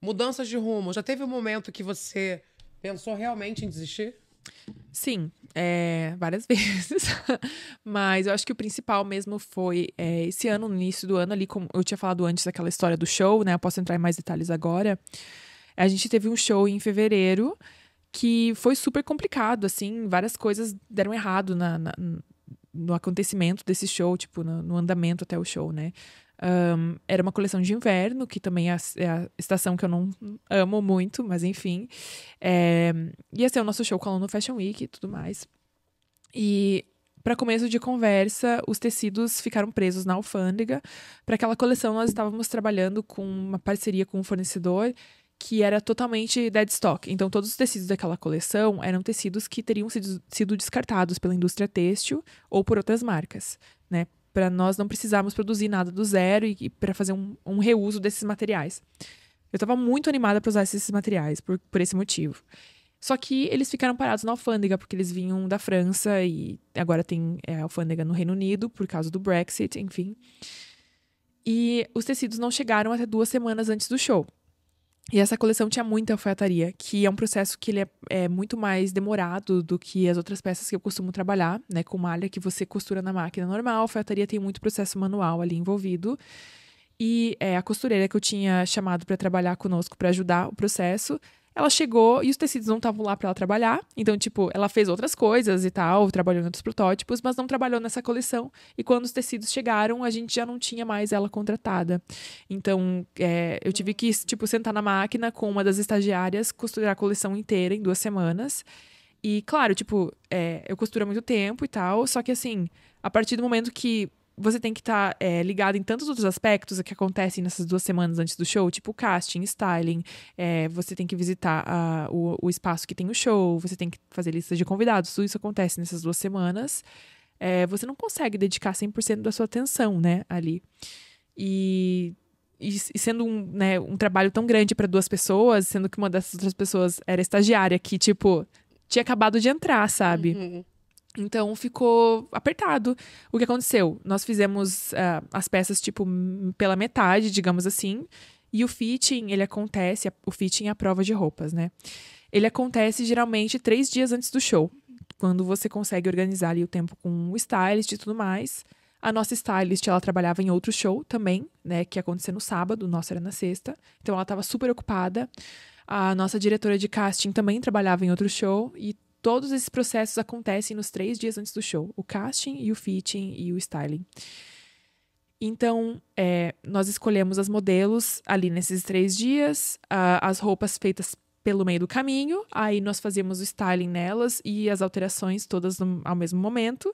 A: mudanças de rumo. Já
B: teve um momento que você pensou realmente em desistir? Sim, é, várias vezes. Mas eu acho que o principal mesmo foi é, esse ano, no início do ano, ali, como eu tinha falado antes daquela história do show, né? Eu posso entrar em mais detalhes agora. A gente teve um show em fevereiro que foi super complicado, assim, várias coisas deram errado na, na, no acontecimento desse show, tipo, no, no andamento até o show, né? Um, era uma coleção de inverno, que também é a, é a, estação que eu não amo muito, mas enfim. É, ia assim, ser é o nosso show com aluno Fashion Week e tudo mais. E para começo de conversa, os tecidos ficaram presos na alfândega. Para aquela coleção, nós estávamos trabalhando com uma parceria com um fornecedor que era totalmente deadstock. Então, todos os tecidos daquela coleção eram tecidos que teriam sido descartados pela indústria têxtil ou por outras marcas, né? Para nós não precisarmos produzir nada do zero e, e para fazer um, um, reuso desses materiais. Eu estava muito animada para usar esses materiais por, por esse motivo. Só que eles ficaram parados na alfândega, porque eles vinham da França e agora tem é, alfândega no Reino Unido por causa do Brexit, enfim. E os tecidos não chegaram até duas semanas antes do show. E essa coleção tinha muita alfaiataria, que é um processo que ele é, é, muito mais demorado do que as outras peças que eu costumo trabalhar, né? Com malha que você costura na máquina normal, a alfaiataria tem muito processo manual ali envolvido. E é, a costureira que eu tinha chamado para trabalhar conosco para ajudar o processo ela chegou e os tecidos não estavam lá para ela trabalhar. Então, tipo, ela fez outras coisas e tal, trabalhou em outros protótipos, mas não trabalhou nessa coleção. E quando os tecidos chegaram, a gente já não tinha mais ela contratada. Então, é, eu tive que, tipo, sentar na máquina com uma das estagiárias, costurar a coleção inteira em duas semanas. E, claro, tipo, é, eu costuro há muito tempo e tal, só que assim, a partir do momento que você tem que estar tá, é, ligado em tantos outros aspectos que acontecem nessas duas semanas antes do show, tipo casting, styling, é, você tem que visitar a, o, o, espaço que tem o show, você tem que fazer lista de convidados, tudo isso acontece nessas duas semanas. É, você não consegue dedicar 100% da sua atenção, né, ali. E, e, e sendo um, né, um trabalho tão grande para duas pessoas, sendo que uma dessas outras pessoas era estagiária, que, tipo, tinha acabado de entrar, sabe? Uhum. Então ficou apertado. O que aconteceu? Nós fizemos uh, as peças, tipo, pela metade, digamos assim. E o fitting, ele acontece, o fitting é a prova de roupas, né? Ele acontece geralmente três dias antes do show. Quando você consegue organizar ali o tempo com o stylist e tudo mais. A nossa stylist, ela trabalhava em outro show também, né? Que ia acontecer no sábado, o nosso era na sexta. Então ela estava super ocupada. A nossa diretora de casting também trabalhava em outro show e Todos esses processos acontecem nos três dias antes do show: o casting e o fitting e o styling. Então, é, nós escolhemos as modelos ali nesses três dias, as roupas feitas pelo meio do caminho, aí nós fazíamos o styling nelas e as alterações todas no, ao mesmo momento.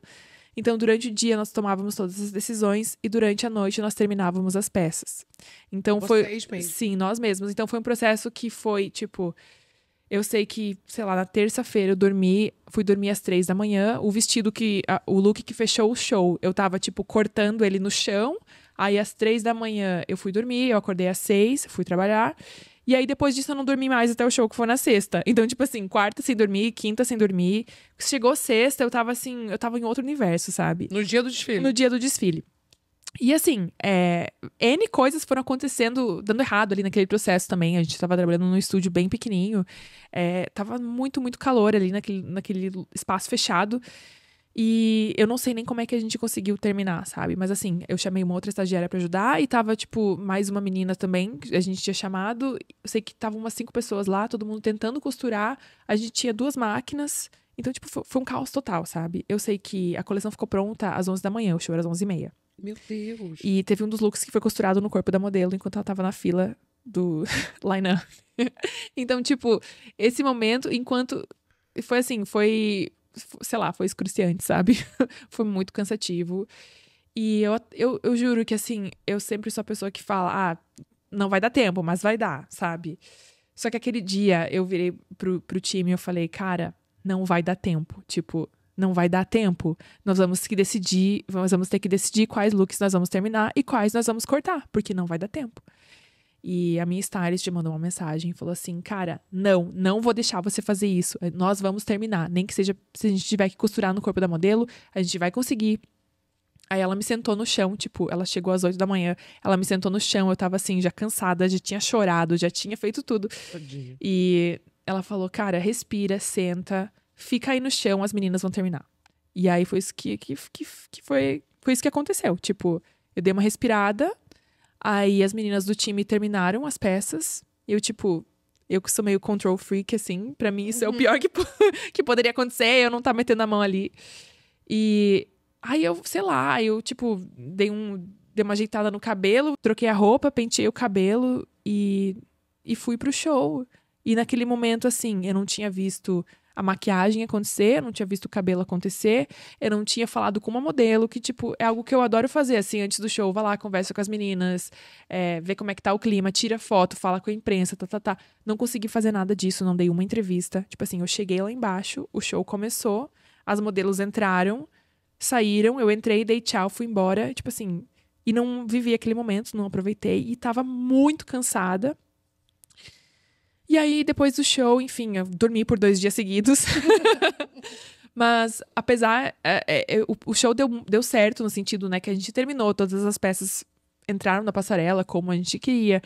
B: Então, durante o dia nós tomávamos todas as decisões e durante a noite nós terminávamos as peças. Então Vocês foi mesmo. sim, nós mesmos. Então foi um processo que foi tipo eu sei que, sei lá, na terça-feira eu dormi, fui dormir às três da manhã. O vestido que. A, o look que fechou o show, eu tava, tipo, cortando ele no chão. Aí às três da manhã eu fui dormir, eu acordei às seis, fui trabalhar. E aí depois disso eu não dormi mais até o show que foi na sexta. Então, tipo assim, quarta sem dormir, quinta sem dormir. Chegou sexta, eu tava assim, eu tava em outro universo, sabe? No dia do desfile. No dia do desfile. E assim, é, N coisas foram acontecendo, dando errado ali naquele processo também. A gente estava trabalhando num estúdio bem pequenininho. É, tava muito, muito calor ali naquele, naquele espaço fechado. E eu não sei nem como é que a gente conseguiu terminar, sabe? Mas assim, eu chamei uma outra estagiária para ajudar e tava, tipo, mais uma menina também, que a gente tinha chamado. Eu sei que tava umas cinco pessoas lá, todo mundo tentando costurar. A gente tinha duas máquinas. Então, tipo, foi, foi um caos total, sabe? Eu sei que a coleção ficou pronta às 11 da manhã, o show era às 11 e meia.
A: Meu Deus.
B: E teve um dos looks que foi costurado no corpo da modelo enquanto ela tava na fila do line-up. então, tipo, esse momento, enquanto. Foi assim, foi. Sei lá, foi excruciante, sabe? foi muito cansativo. E eu, eu, eu juro que, assim, eu sempre sou a pessoa que fala, ah, não vai dar tempo, mas vai dar, sabe? Só que aquele dia eu virei pro, pro time e eu falei, cara, não vai dar tempo. Tipo, não vai dar tempo. Nós vamos que decidir, nós vamos ter que decidir quais looks nós vamos terminar e quais nós vamos cortar, porque não vai dar tempo. E a minha stylist mandou uma mensagem e falou assim: Cara, não, não vou deixar você fazer isso. É, nós vamos terminar. Nem que seja se a gente tiver que costurar no corpo da modelo, a gente vai conseguir. Aí ela me sentou no chão, tipo, ela chegou às 8 da manhã, ela me sentou no chão, eu tava assim, já cansada, já tinha chorado, já tinha feito tudo. Tadinha. E ela falou: Cara, respira, senta fica aí no chão, as meninas vão terminar. E aí foi isso que, que, que, que foi, foi isso que aconteceu. Tipo, eu dei uma respirada, aí as meninas do time terminaram as peças, e eu, tipo, eu que sou meio control freak, assim, para mim isso uhum. é o uhum. pior que, que poderia acontecer, eu não tá metendo a mão ali. E aí eu, sei lá, eu, tipo, dei, um, dei uma ajeitada no cabelo, troquei a roupa, penteei o cabelo e, e fui pro show. E naquele momento, assim, eu não tinha visto a maquiagem acontecer, eu não tinha visto o cabelo acontecer, eu não tinha falado com uma modelo, que, tipo, é algo que eu adoro fazer, assim, antes do show, vai lá, conversa com as meninas, é, vê como é que tá o clima, tira foto, fala com a imprensa, tá, tá, tá. Não consegui fazer nada disso, não dei uma entrevista. Tipo assim, eu cheguei lá embaixo, o show começou, as modelos entraram, saíram, eu entrei, dei tchau, fui embora, tipo assim, e não vivi aquele momento, não aproveitei, e tava muito cansada. E aí, depois do show, enfim, eu dormi por dois dias seguidos. Mas, apesar. É, é, é, o, o, show deu, deu certo no sentido, né, que a gente terminou, todas as peças entraram na passarela como a gente queria.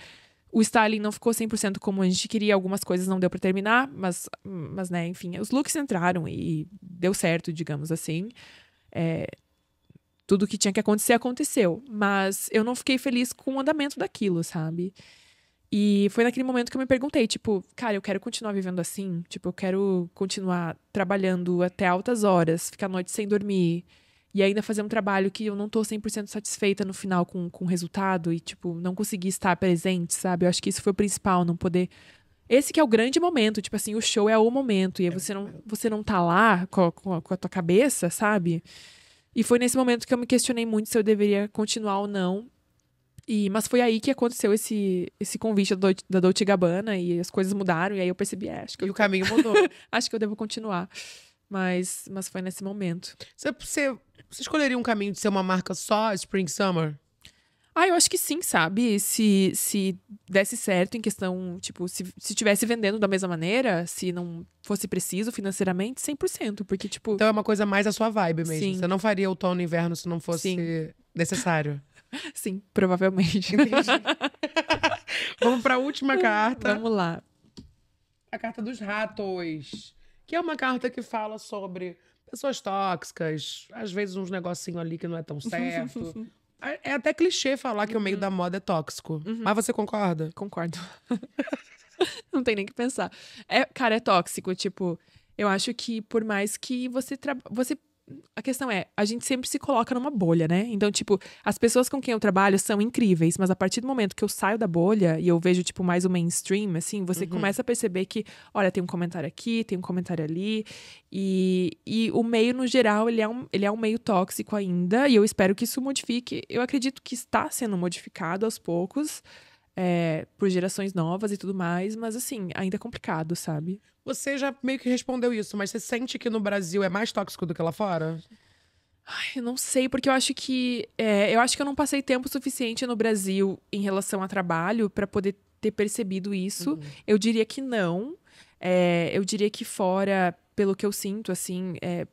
B: O styling não ficou 100% como a gente queria, algumas coisas não deu para terminar, mas, mas, né, enfim, os looks entraram e deu certo, digamos assim. É, tudo que tinha que acontecer aconteceu, mas eu não fiquei feliz com o andamento daquilo, sabe? E foi naquele momento que eu me perguntei, tipo, cara, eu quero continuar vivendo assim? Tipo, eu quero continuar trabalhando até altas horas, ficar a noite sem dormir e ainda fazer um trabalho que eu não tô 100% satisfeita no final com, com o resultado e, tipo, não conseguir estar presente, sabe? Eu acho que isso foi o principal, não poder. Esse que é o grande momento, tipo assim, o show é o momento e é. você não, você não tá lá com a, com a tua cabeça, sabe? E foi nesse momento que eu me questionei muito se eu deveria continuar ou não. E, mas foi aí que aconteceu esse, esse convite da, Dolce, da Dolce Gabbana e as coisas mudaram. E aí eu percebi, é, acho que. E eu, o caminho mudou. acho que eu devo continuar. Mas, mas foi nesse momento. Você, você, você escolheria um caminho de ser uma marca só, Spring Summer? Ah, eu acho que sim, sabe? Se, se desse certo em questão, tipo, se, se tivesse vendendo da mesma maneira, se não fosse preciso financeiramente, 100%, porque, tipo... Então é uma coisa mais a sua
A: vibe mesmo. Sim. Você não faria outono e inverno se não fosse sim. necessário. Sim, provavelmente. Entendi.
B: Vamos para
A: a última carta. Vamos lá. A carta dos ratos, que é uma carta que fala sobre pessoas tóxicas, às vezes uns negocinho ali que não é tão certo. É, é até clichê falar que uhum. o meio
B: uhum. da moda é tóxico. Uhum. Mas você concorda? Concordo. não tem nem que pensar. É, cara, é tóxico, tipo, eu acho que por mais que você tra... você a questão é, a gente sempre se coloca numa bolha, né? Então, tipo, as pessoas com quem eu trabalho são incríveis, mas a partir do momento que eu saio da bolha e eu vejo, tipo, mais o mainstream, assim, você uhum. começa a perceber que, olha, tem um comentário aqui, tem um comentário ali. E, e o meio, no geral, ele é, um, ele é um meio tóxico ainda, e eu espero que isso modifique. Eu acredito que está sendo modificado aos poucos é, por gerações novas e tudo mais, mas assim, ainda é complicado, sabe?
A: Você já meio que respondeu isso, mas você sente que no Brasil é mais tóxico do que lá fora?
B: Ai, eu não sei, porque eu acho que. É, eu acho que eu não passei tempo suficiente no Brasil em relação a trabalho para poder ter percebido isso. Uhum. Eu diria que não. É, eu diria que fora, pelo que eu sinto, assim, é,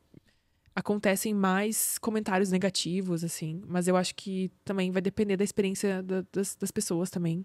B: acontecem mais comentários negativos, assim. Mas eu acho que também vai depender da experiência da, das, das pessoas também.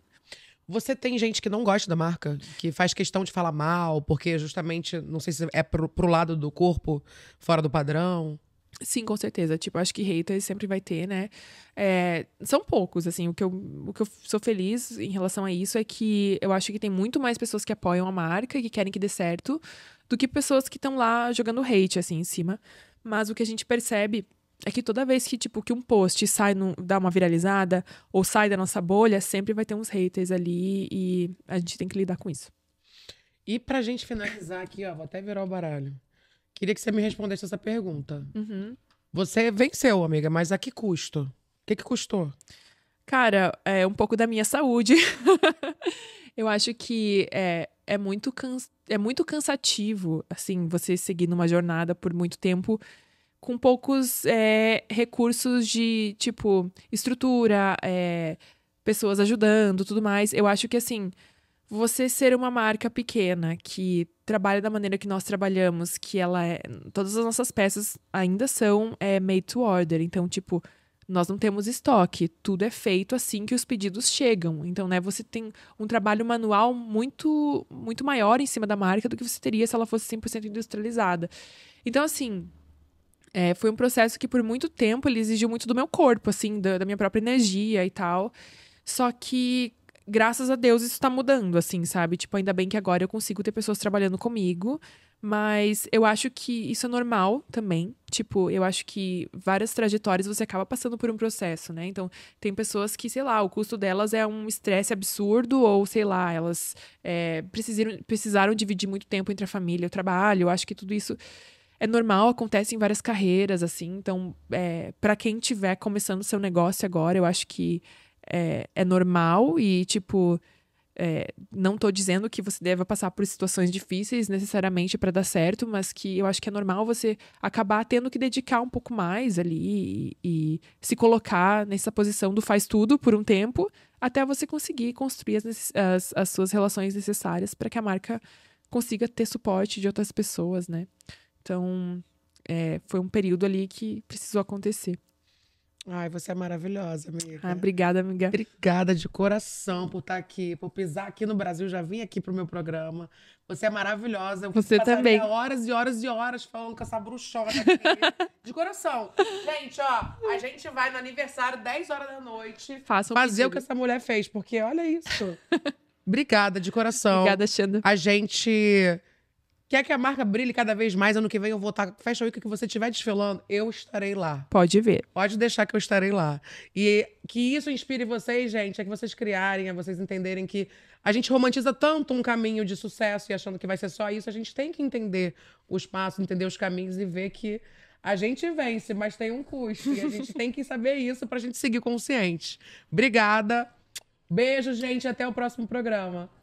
A: Você tem gente que não gosta da marca, que faz questão de falar mal, porque justamente, não sei se é pro, pro lado do corpo, fora do padrão.
B: Sim, com certeza. Tipo, acho que haters sempre vai ter, né? É, são poucos, assim. O que, eu, o que eu sou feliz em relação a isso é que eu acho que tem muito mais pessoas que apoiam a marca e que querem que dê certo do que pessoas que estão lá jogando hate, assim, em cima. Mas o que a gente percebe é que toda vez que, tipo, que um post sai, dá uma viralizada, ou sai da nossa bolha, sempre vai ter uns haters ali e a gente tem que lidar com isso.
A: E pra gente finalizar aqui, ó, vou até virar o baralho. Queria que você me respondesse essa pergunta. Uhum. Você venceu, amiga, mas a que custo? O que, que custou?
B: Cara, é um pouco da minha saúde. Eu acho que é, é, muito, é muito cansativo, assim, você seguir numa jornada por muito tempo com poucos é, recursos de, tipo, estrutura, é, pessoas ajudando, tudo mais. Eu acho que, assim, você ser uma marca pequena que trabalha da maneira que nós trabalhamos, que ela é. Todas as nossas peças ainda são é, made to order. Então, tipo, nós não temos estoque. Tudo é feito assim que os pedidos chegam. Então, né, você tem um trabalho manual muito, muito maior em cima da marca do que você teria se ela fosse 100% industrializada. Então, assim, é, foi um processo que por muito tempo ele exigiu muito do meu corpo, assim, da, da minha própria energia e tal. Só que, graças a Deus, isso tá mudando, assim, sabe? Tipo, ainda bem que agora eu consigo ter pessoas trabalhando comigo. Mas eu acho que isso é normal também. Tipo, eu acho que várias trajetórias você acaba passando por um processo, né? Então, tem pessoas que, sei lá, o custo delas é um estresse absurdo, ou sei lá, elas é, precisaram, precisaram dividir muito tempo entre a família e o trabalho. Eu acho que tudo isso é normal, acontece em várias carreiras, assim. Então, é, para quem estiver começando seu negócio agora, eu acho que é, é normal e, tipo, é, não estou dizendo que você deva passar por situações difíceis necessariamente para dar certo, mas que eu acho que é normal você acabar tendo que dedicar um pouco mais ali e, e, se colocar nessa posição do faz tudo por um tempo até você conseguir construir as, as, as suas relações necessárias para que a marca consiga ter suporte de outras pessoas, né? Então, é, foi um período ali que precisou acontecer.
A: Ai, você é maravilhosa, amiga. Ah, obrigada, amiga. Obrigada de coração por estar tá aqui, por pisar aqui no Brasil. Já vim aqui pro meu programa. Você é maravilhosa. Eu você também. horas e horas e horas falando com essa bruxona aqui. de coração. Gente, ó, a gente vai no aniversário 10 horas da noite. Faça um Fazer pedido. o que essa mulher fez, porque olha isso. obrigada de coração. Obrigada, Xanda. A gente Quer que a marca brilhe cada vez mais? Ano que vem eu vou estar. Tá, Fashion Week que você estiver desfilando, eu estarei lá. Pode ver. Pode deixar que eu estarei lá. E que isso inspire vocês, gente, é que vocês criarem, é vocês entenderem que a gente romantiza tanto um caminho de sucesso e achando que vai ser só isso. A gente tem que entender os passos, entender os caminhos e ver que a gente vence, mas tem um custo. E a gente tem que saber isso pra gente seguir consciente. Obrigada. Beijo, gente. Até o próximo programa.